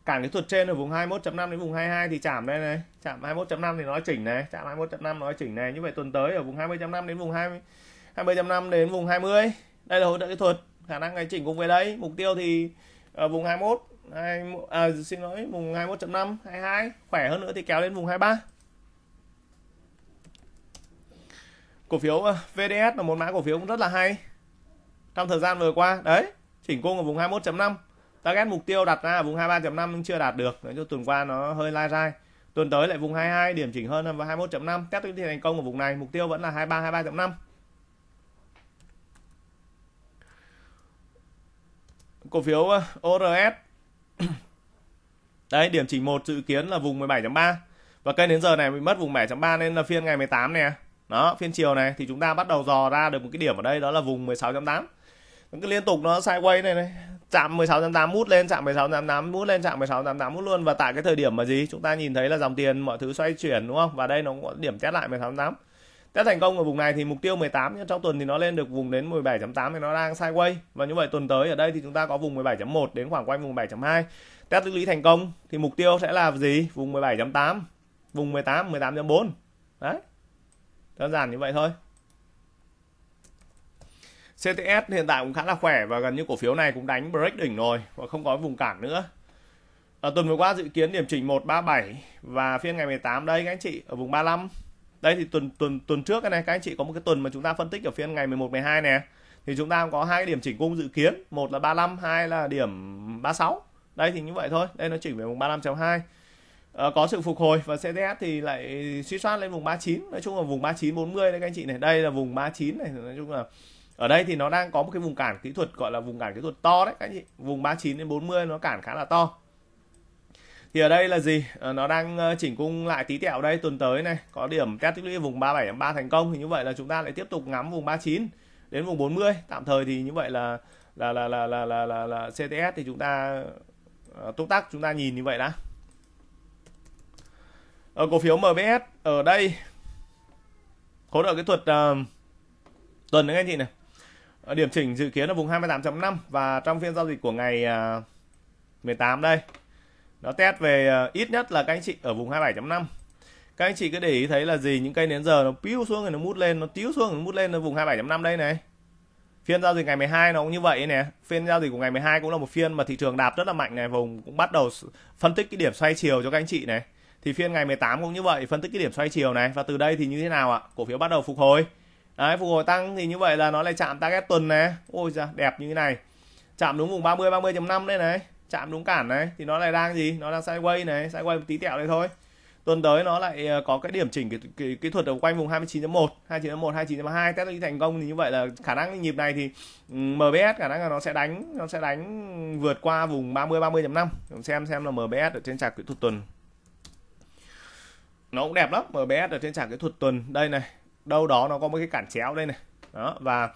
Cản cái thuật trên ở vùng 21.5 đến vùng 22 thì chạm đây này, chạm 21.5 thì nó chỉnh này, chạm 21.5 nó chỉnh này. Như vậy tuần tới ở vùng 20.5 đến vùng 20 20.5 đến vùng 20. Đây là hỗ trợ kỹ thuật, khả năng ngày chỉnh cùng về đây. Mục tiêu thì ở vùng 21 2, à, xin lỗi vùng 21.5 22 khỏe hơn nữa thì kéo lên vùng 23 cổ phiếu VDS là một mã cổ phiếu cũng rất là hay trong thời gian vừa qua đấy chỉnh cung ở vùng 21.5 target mục tiêu đặt ra ở vùng 23.5 nhưng chưa đạt được đấy, cho tuần qua nó hơi lai dai tuần tới lại vùng 22 điểm chỉnh hơn và 21.5 test thì thành công ở vùng này mục tiêu vẫn là 23 23.5 cổ phiếu ờ, ORS đấy điểm chỉnh một dự kiến là vùng 17.3 và cây đến giờ này bị mất vùng 7.3 nên là phiên ngày 18 nè đó phiên chiều này thì chúng ta bắt đầu dò ra được một cái điểm ở đây đó là vùng 16.8 cứ liên tục nó sideways này này chạm 1688 mút lên chạm 1688 mút lên chạm 1688 mút luôn và tại cái thời điểm mà gì chúng ta nhìn thấy là dòng tiền mọi thứ xoay chuyển đúng không và đây nó cũng có điểm test lại 1688 test thành công ở vùng này thì mục tiêu 18 nhưng trong tuần thì nó lên được vùng đến 17.8 thì nó đang sideways và như vậy tuần tới ở đây thì chúng ta có vùng 17.1 đến khoảng quanh vùng 17.2 test tích lũy thành công thì mục tiêu sẽ là gì vùng 17.8 vùng 18 18.4 đấy đơn giản như vậy thôi CTS hiện tại cũng khá là khỏe và gần như cổ phiếu này cũng đánh break đỉnh rồi và không có vùng cản nữa. Ở ờ, tuần vừa qua dự kiến điểm chỉnh 137 và phiên ngày 18 đây các anh chị ở vùng 35. Đây thì tuần tuần tuần trước cái này các anh chị có một cái tuần mà chúng ta phân tích ở phiên ngày 11 12 nè thì chúng ta có hai cái điểm chỉnh cung dự kiến, một là 35, hai là điểm 36. Đây thì như vậy thôi, đây nó chỉnh về vùng 35.2. Ờ, có sự phục hồi và CTS thì lại suy soát lên vùng 39, nói chung là vùng 39 40 đấy các anh chị này. Đây là vùng 39 này, nói chung là ở đây thì nó đang có một cái vùng cản kỹ thuật gọi là vùng cản kỹ thuật to đấy các anh chị vùng 39 đến 40 nó cản khá là to thì ở đây là gì ờ, nó đang ờ, chỉnh cung lại tí tẹo đây tuần tới này có điểm test tích lũy vùng 37.3 thành công thì như vậy là chúng ta lại tiếp tục ngắm vùng 39 đến vùng 40 tạm thời thì như vậy là là là là là là, là, là CTS thì chúng ta tốt ờ, tác chúng ta nhìn như vậy đã ở cổ phiếu MBS ở đây hỗ trợ kỹ thuật uh, tuần đấy anh chị này Ờ, điểm chỉnh dự kiến ở vùng 28.5 và trong phiên giao dịch của ngày 18 à, đây. Nó test về à, ít nhất là các anh chị ở vùng 27.5. Các anh chị cứ để ý thấy là gì những cây nến giờ nó piu xuống rồi nó mút lên, nó tiếu xuống rồi nó mút lên ở vùng 27.5 đây này. Phiên giao dịch ngày 12 nó cũng như vậy nè. Phiên giao dịch của ngày 12 cũng là một phiên mà thị trường đạp rất là mạnh này, vùng cũng bắt đầu phân tích cái điểm xoay chiều cho các anh chị này. Thì phiên ngày 18 cũng như vậy, phân tích cái điểm xoay chiều này và từ đây thì như thế nào ạ? Cổ phiếu bắt đầu phục hồi đấy phục hồi tăng thì như vậy là nó lại chạm target tuần này ôi giời đẹp như thế này chạm đúng vùng 30 30.5 đây này chạm đúng cản này thì nó lại đang gì nó đang sideways này sideways một tí tẹo đây thôi tuần tới nó lại ờ, có cái điểm chỉnh kỹ, kỹ, kỹ thuật ở quanh vùng 29.1 29.1 29.2 test đi thành công thì như vậy là khả năng nhịp này thì ừ, MBS khả năng là nó sẽ đánh nó sẽ đánh vượt qua vùng 30 30.5 xem xem là MBS ở trên chart kỹ thuật tuần nó cũng đẹp lắm MBS ở trên chart kỹ thuật tuần đây này đâu đó nó có một cái cản chéo đây này đó và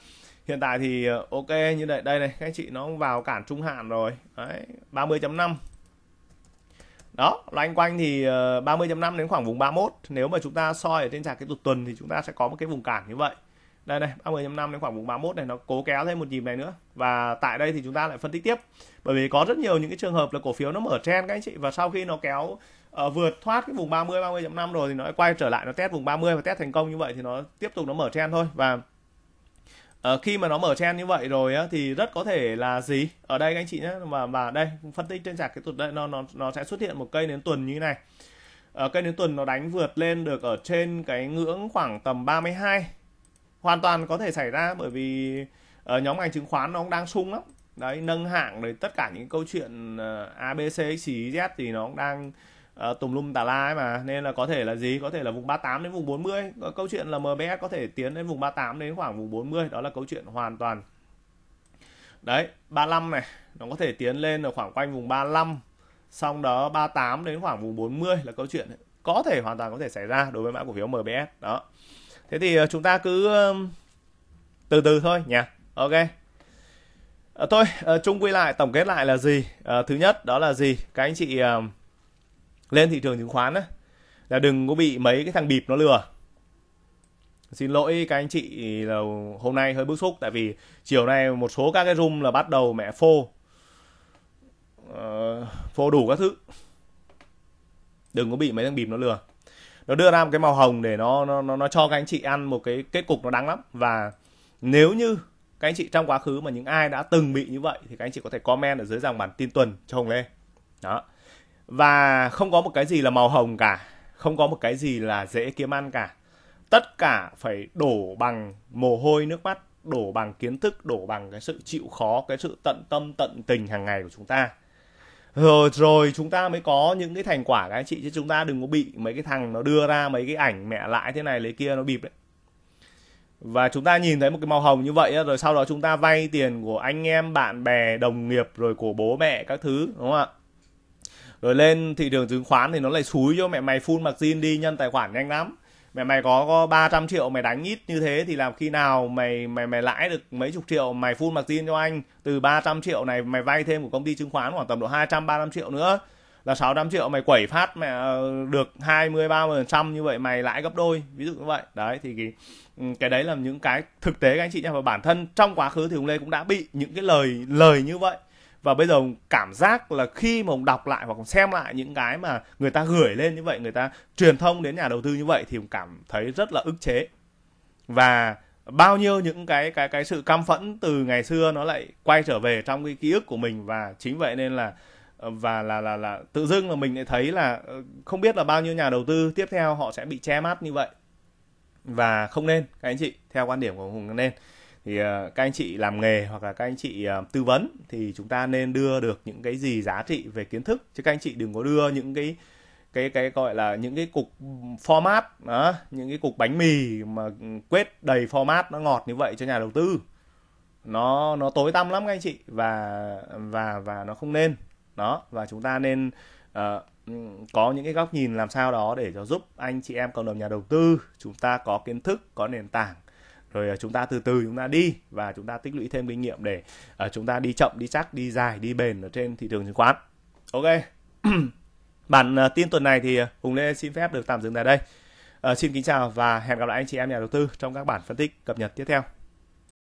hiện tại thì ờ, ok như vậy đây này các anh chị nó vào cản trung hạn rồi đấy 30.5 đó loanh quanh thì 30.5 ờ, đến khoảng vùng 31 nếu mà chúng ta soi ở trên chart cái thuật tuần thì chúng ta sẽ có một cái vùng cản như vậy đây này 30.5 đến khoảng vùng 31 này nó cố kéo thêm một nhịp này nữa và tại đây thì chúng ta lại phân tích tiếp bởi vì có rất nhiều những cái trường hợp là cổ phiếu nó mở trend các anh chị và sau khi nó kéo uh, ờ, vượt thoát cái vùng 30 30.5 rồi thì nó quay trở lại nó test vùng 30 và test thành công như vậy thì nó tiếp tục nó mở chen thôi và uh, khi mà nó mở chen như vậy rồi á, thì rất có thể là gì ở đây các anh chị nhé và và đây phân tích trên chart cái tuần đây nó nó nó sẽ xuất hiện một cây đến tuần như thế này uh, cây đến tuần nó đánh vượt lên được ở trên cái ngưỡng khoảng tầm 32 hoàn toàn có thể xảy ra bởi vì uh, nhóm ngành chứng khoán nó cũng đang sung lắm đấy nâng hạng rồi tất cả những câu chuyện uh, abc xyz thì nó cũng đang uh, tùm lum tà la ấy mà nên là có thể là gì có thể là vùng 38 đến vùng 40 câu chuyện là MBS có thể tiến đến vùng 38 đến khoảng vùng 40 đó là câu chuyện hoàn toàn đấy 35 này nó có thể tiến lên ở khoảng quanh vùng 35 xong đó 38 đến khoảng vùng 40 là câu chuyện có thể hoàn toàn có thể xảy ra đối với mã cổ phiếu MBS đó thế thì ờ, chúng ta cứ từ từ thôi nhỉ ok à, thôi chung quy lại tổng kết lại là gì à, thứ nhất đó là gì các anh chị à, lên thị trường chứng khoán á, là đừng có bị mấy cái thằng bịp nó lừa xin lỗi các anh chị là hôm nay hơi bức xúc tại vì chiều nay một số các cái room là bắt đầu mẹ phô uh, phô đủ các thứ đừng có bị mấy thằng bịp nó lừa nó đưa ra một cái màu hồng để nó nó nó, nó cho các anh chị ăn một cái kết cục nó đáng lắm và nếu như các anh chị trong quá khứ mà những ai đã từng bị như vậy thì các anh chị có thể comment ở dưới dòng bản tin tuần cho Hồng Lê. Đó và không có một cái gì là màu hồng cả không có một cái gì là dễ kiếm ăn cả tất cả phải đổ bằng mồ hôi nước mắt đổ bằng kiến thức đổ bằng cái sự chịu khó cái sự tận tâm tận tình hàng ngày của chúng ta rồi ờ, rồi chúng ta mới có những cái thành quả các anh chị chứ chúng ta đừng có bị mấy cái thằng nó đưa ra mấy cái ảnh mẹ lại thế này lấy kia nó bịp đấy và chúng ta nhìn thấy một cái màu hồng như vậy rồi sau đó chúng ta vay tiền của anh em bạn bè đồng nghiệp rồi của bố mẹ các thứ đúng không ạ rồi lên thị trường chứng khoán thì nó lại xúi cho mẹ mày full margin đi nhân tài khoản nhanh lắm mẹ mày có có 300 triệu mày đánh ít như thế thì làm khi nào mày mày mày lãi được mấy chục triệu mày full margin cho anh từ 300 triệu này mày vay thêm của công ty chứng khoán khoảng tầm độ 200 300 triệu nữa là 600 triệu mày quẩy phát mẹ ờ, được 20 30% như vậy mày lãi gấp đôi ví dụ như vậy đấy thì cái ừ, cái đấy là những cái thực tế các anh chị nha và bản thân trong quá khứ thì ông Lê cũng đã bị những cái lời lời như vậy và bây giờ cảm giác là khi mà Hồng đọc lại hoặc xem lại những cái mà người ta gửi lên như vậy người ta truyền thông đến nhà đầu tư như vậy thì Hồng cảm thấy rất là ức chế và bao nhiêu những cái cái cái sự căm phẫn từ ngày xưa nó lại quay trở về trong cái ký ức của mình và chính vậy nên là và là là là tự dưng là mình lại thấy là ờ, không biết là bao nhiêu nhà đầu tư tiếp theo họ sẽ bị che mắt như vậy và không nên các anh chị theo quan điểm của hùng nên thì ờ, các anh chị làm nghề hoặc là các anh chị ờ, tư vấn thì chúng ta nên đưa được những cái gì giá trị về kiến thức chứ các anh chị đừng có đưa những cái cái cái gọi là những cái cục format đó, những cái cục bánh mì mà quết đầy format nó ngọt như vậy cho nhà đầu tư nó nó tối tăm lắm các anh chị và và và nó không nên đó và chúng ta nên uh, có những cái góc nhìn làm sao đó để cho giúp anh chị em cộng đồng nhà đầu tư chúng ta có kiến thức có nền tảng rồi à, chúng ta từ từ chúng ta đi và chúng ta tích lũy thêm kinh nghiệm để à, chúng ta đi chậm đi chắc đi dài đi bền ở trên thị trường chứng khoán ok bản à, tin tuần này thì hùng lê xin phép được tạm dừng tại đây xin kính chào và hẹn gặp lại anh chị em nhà đầu tư trong các bản phân tích cập nhật tiếp theo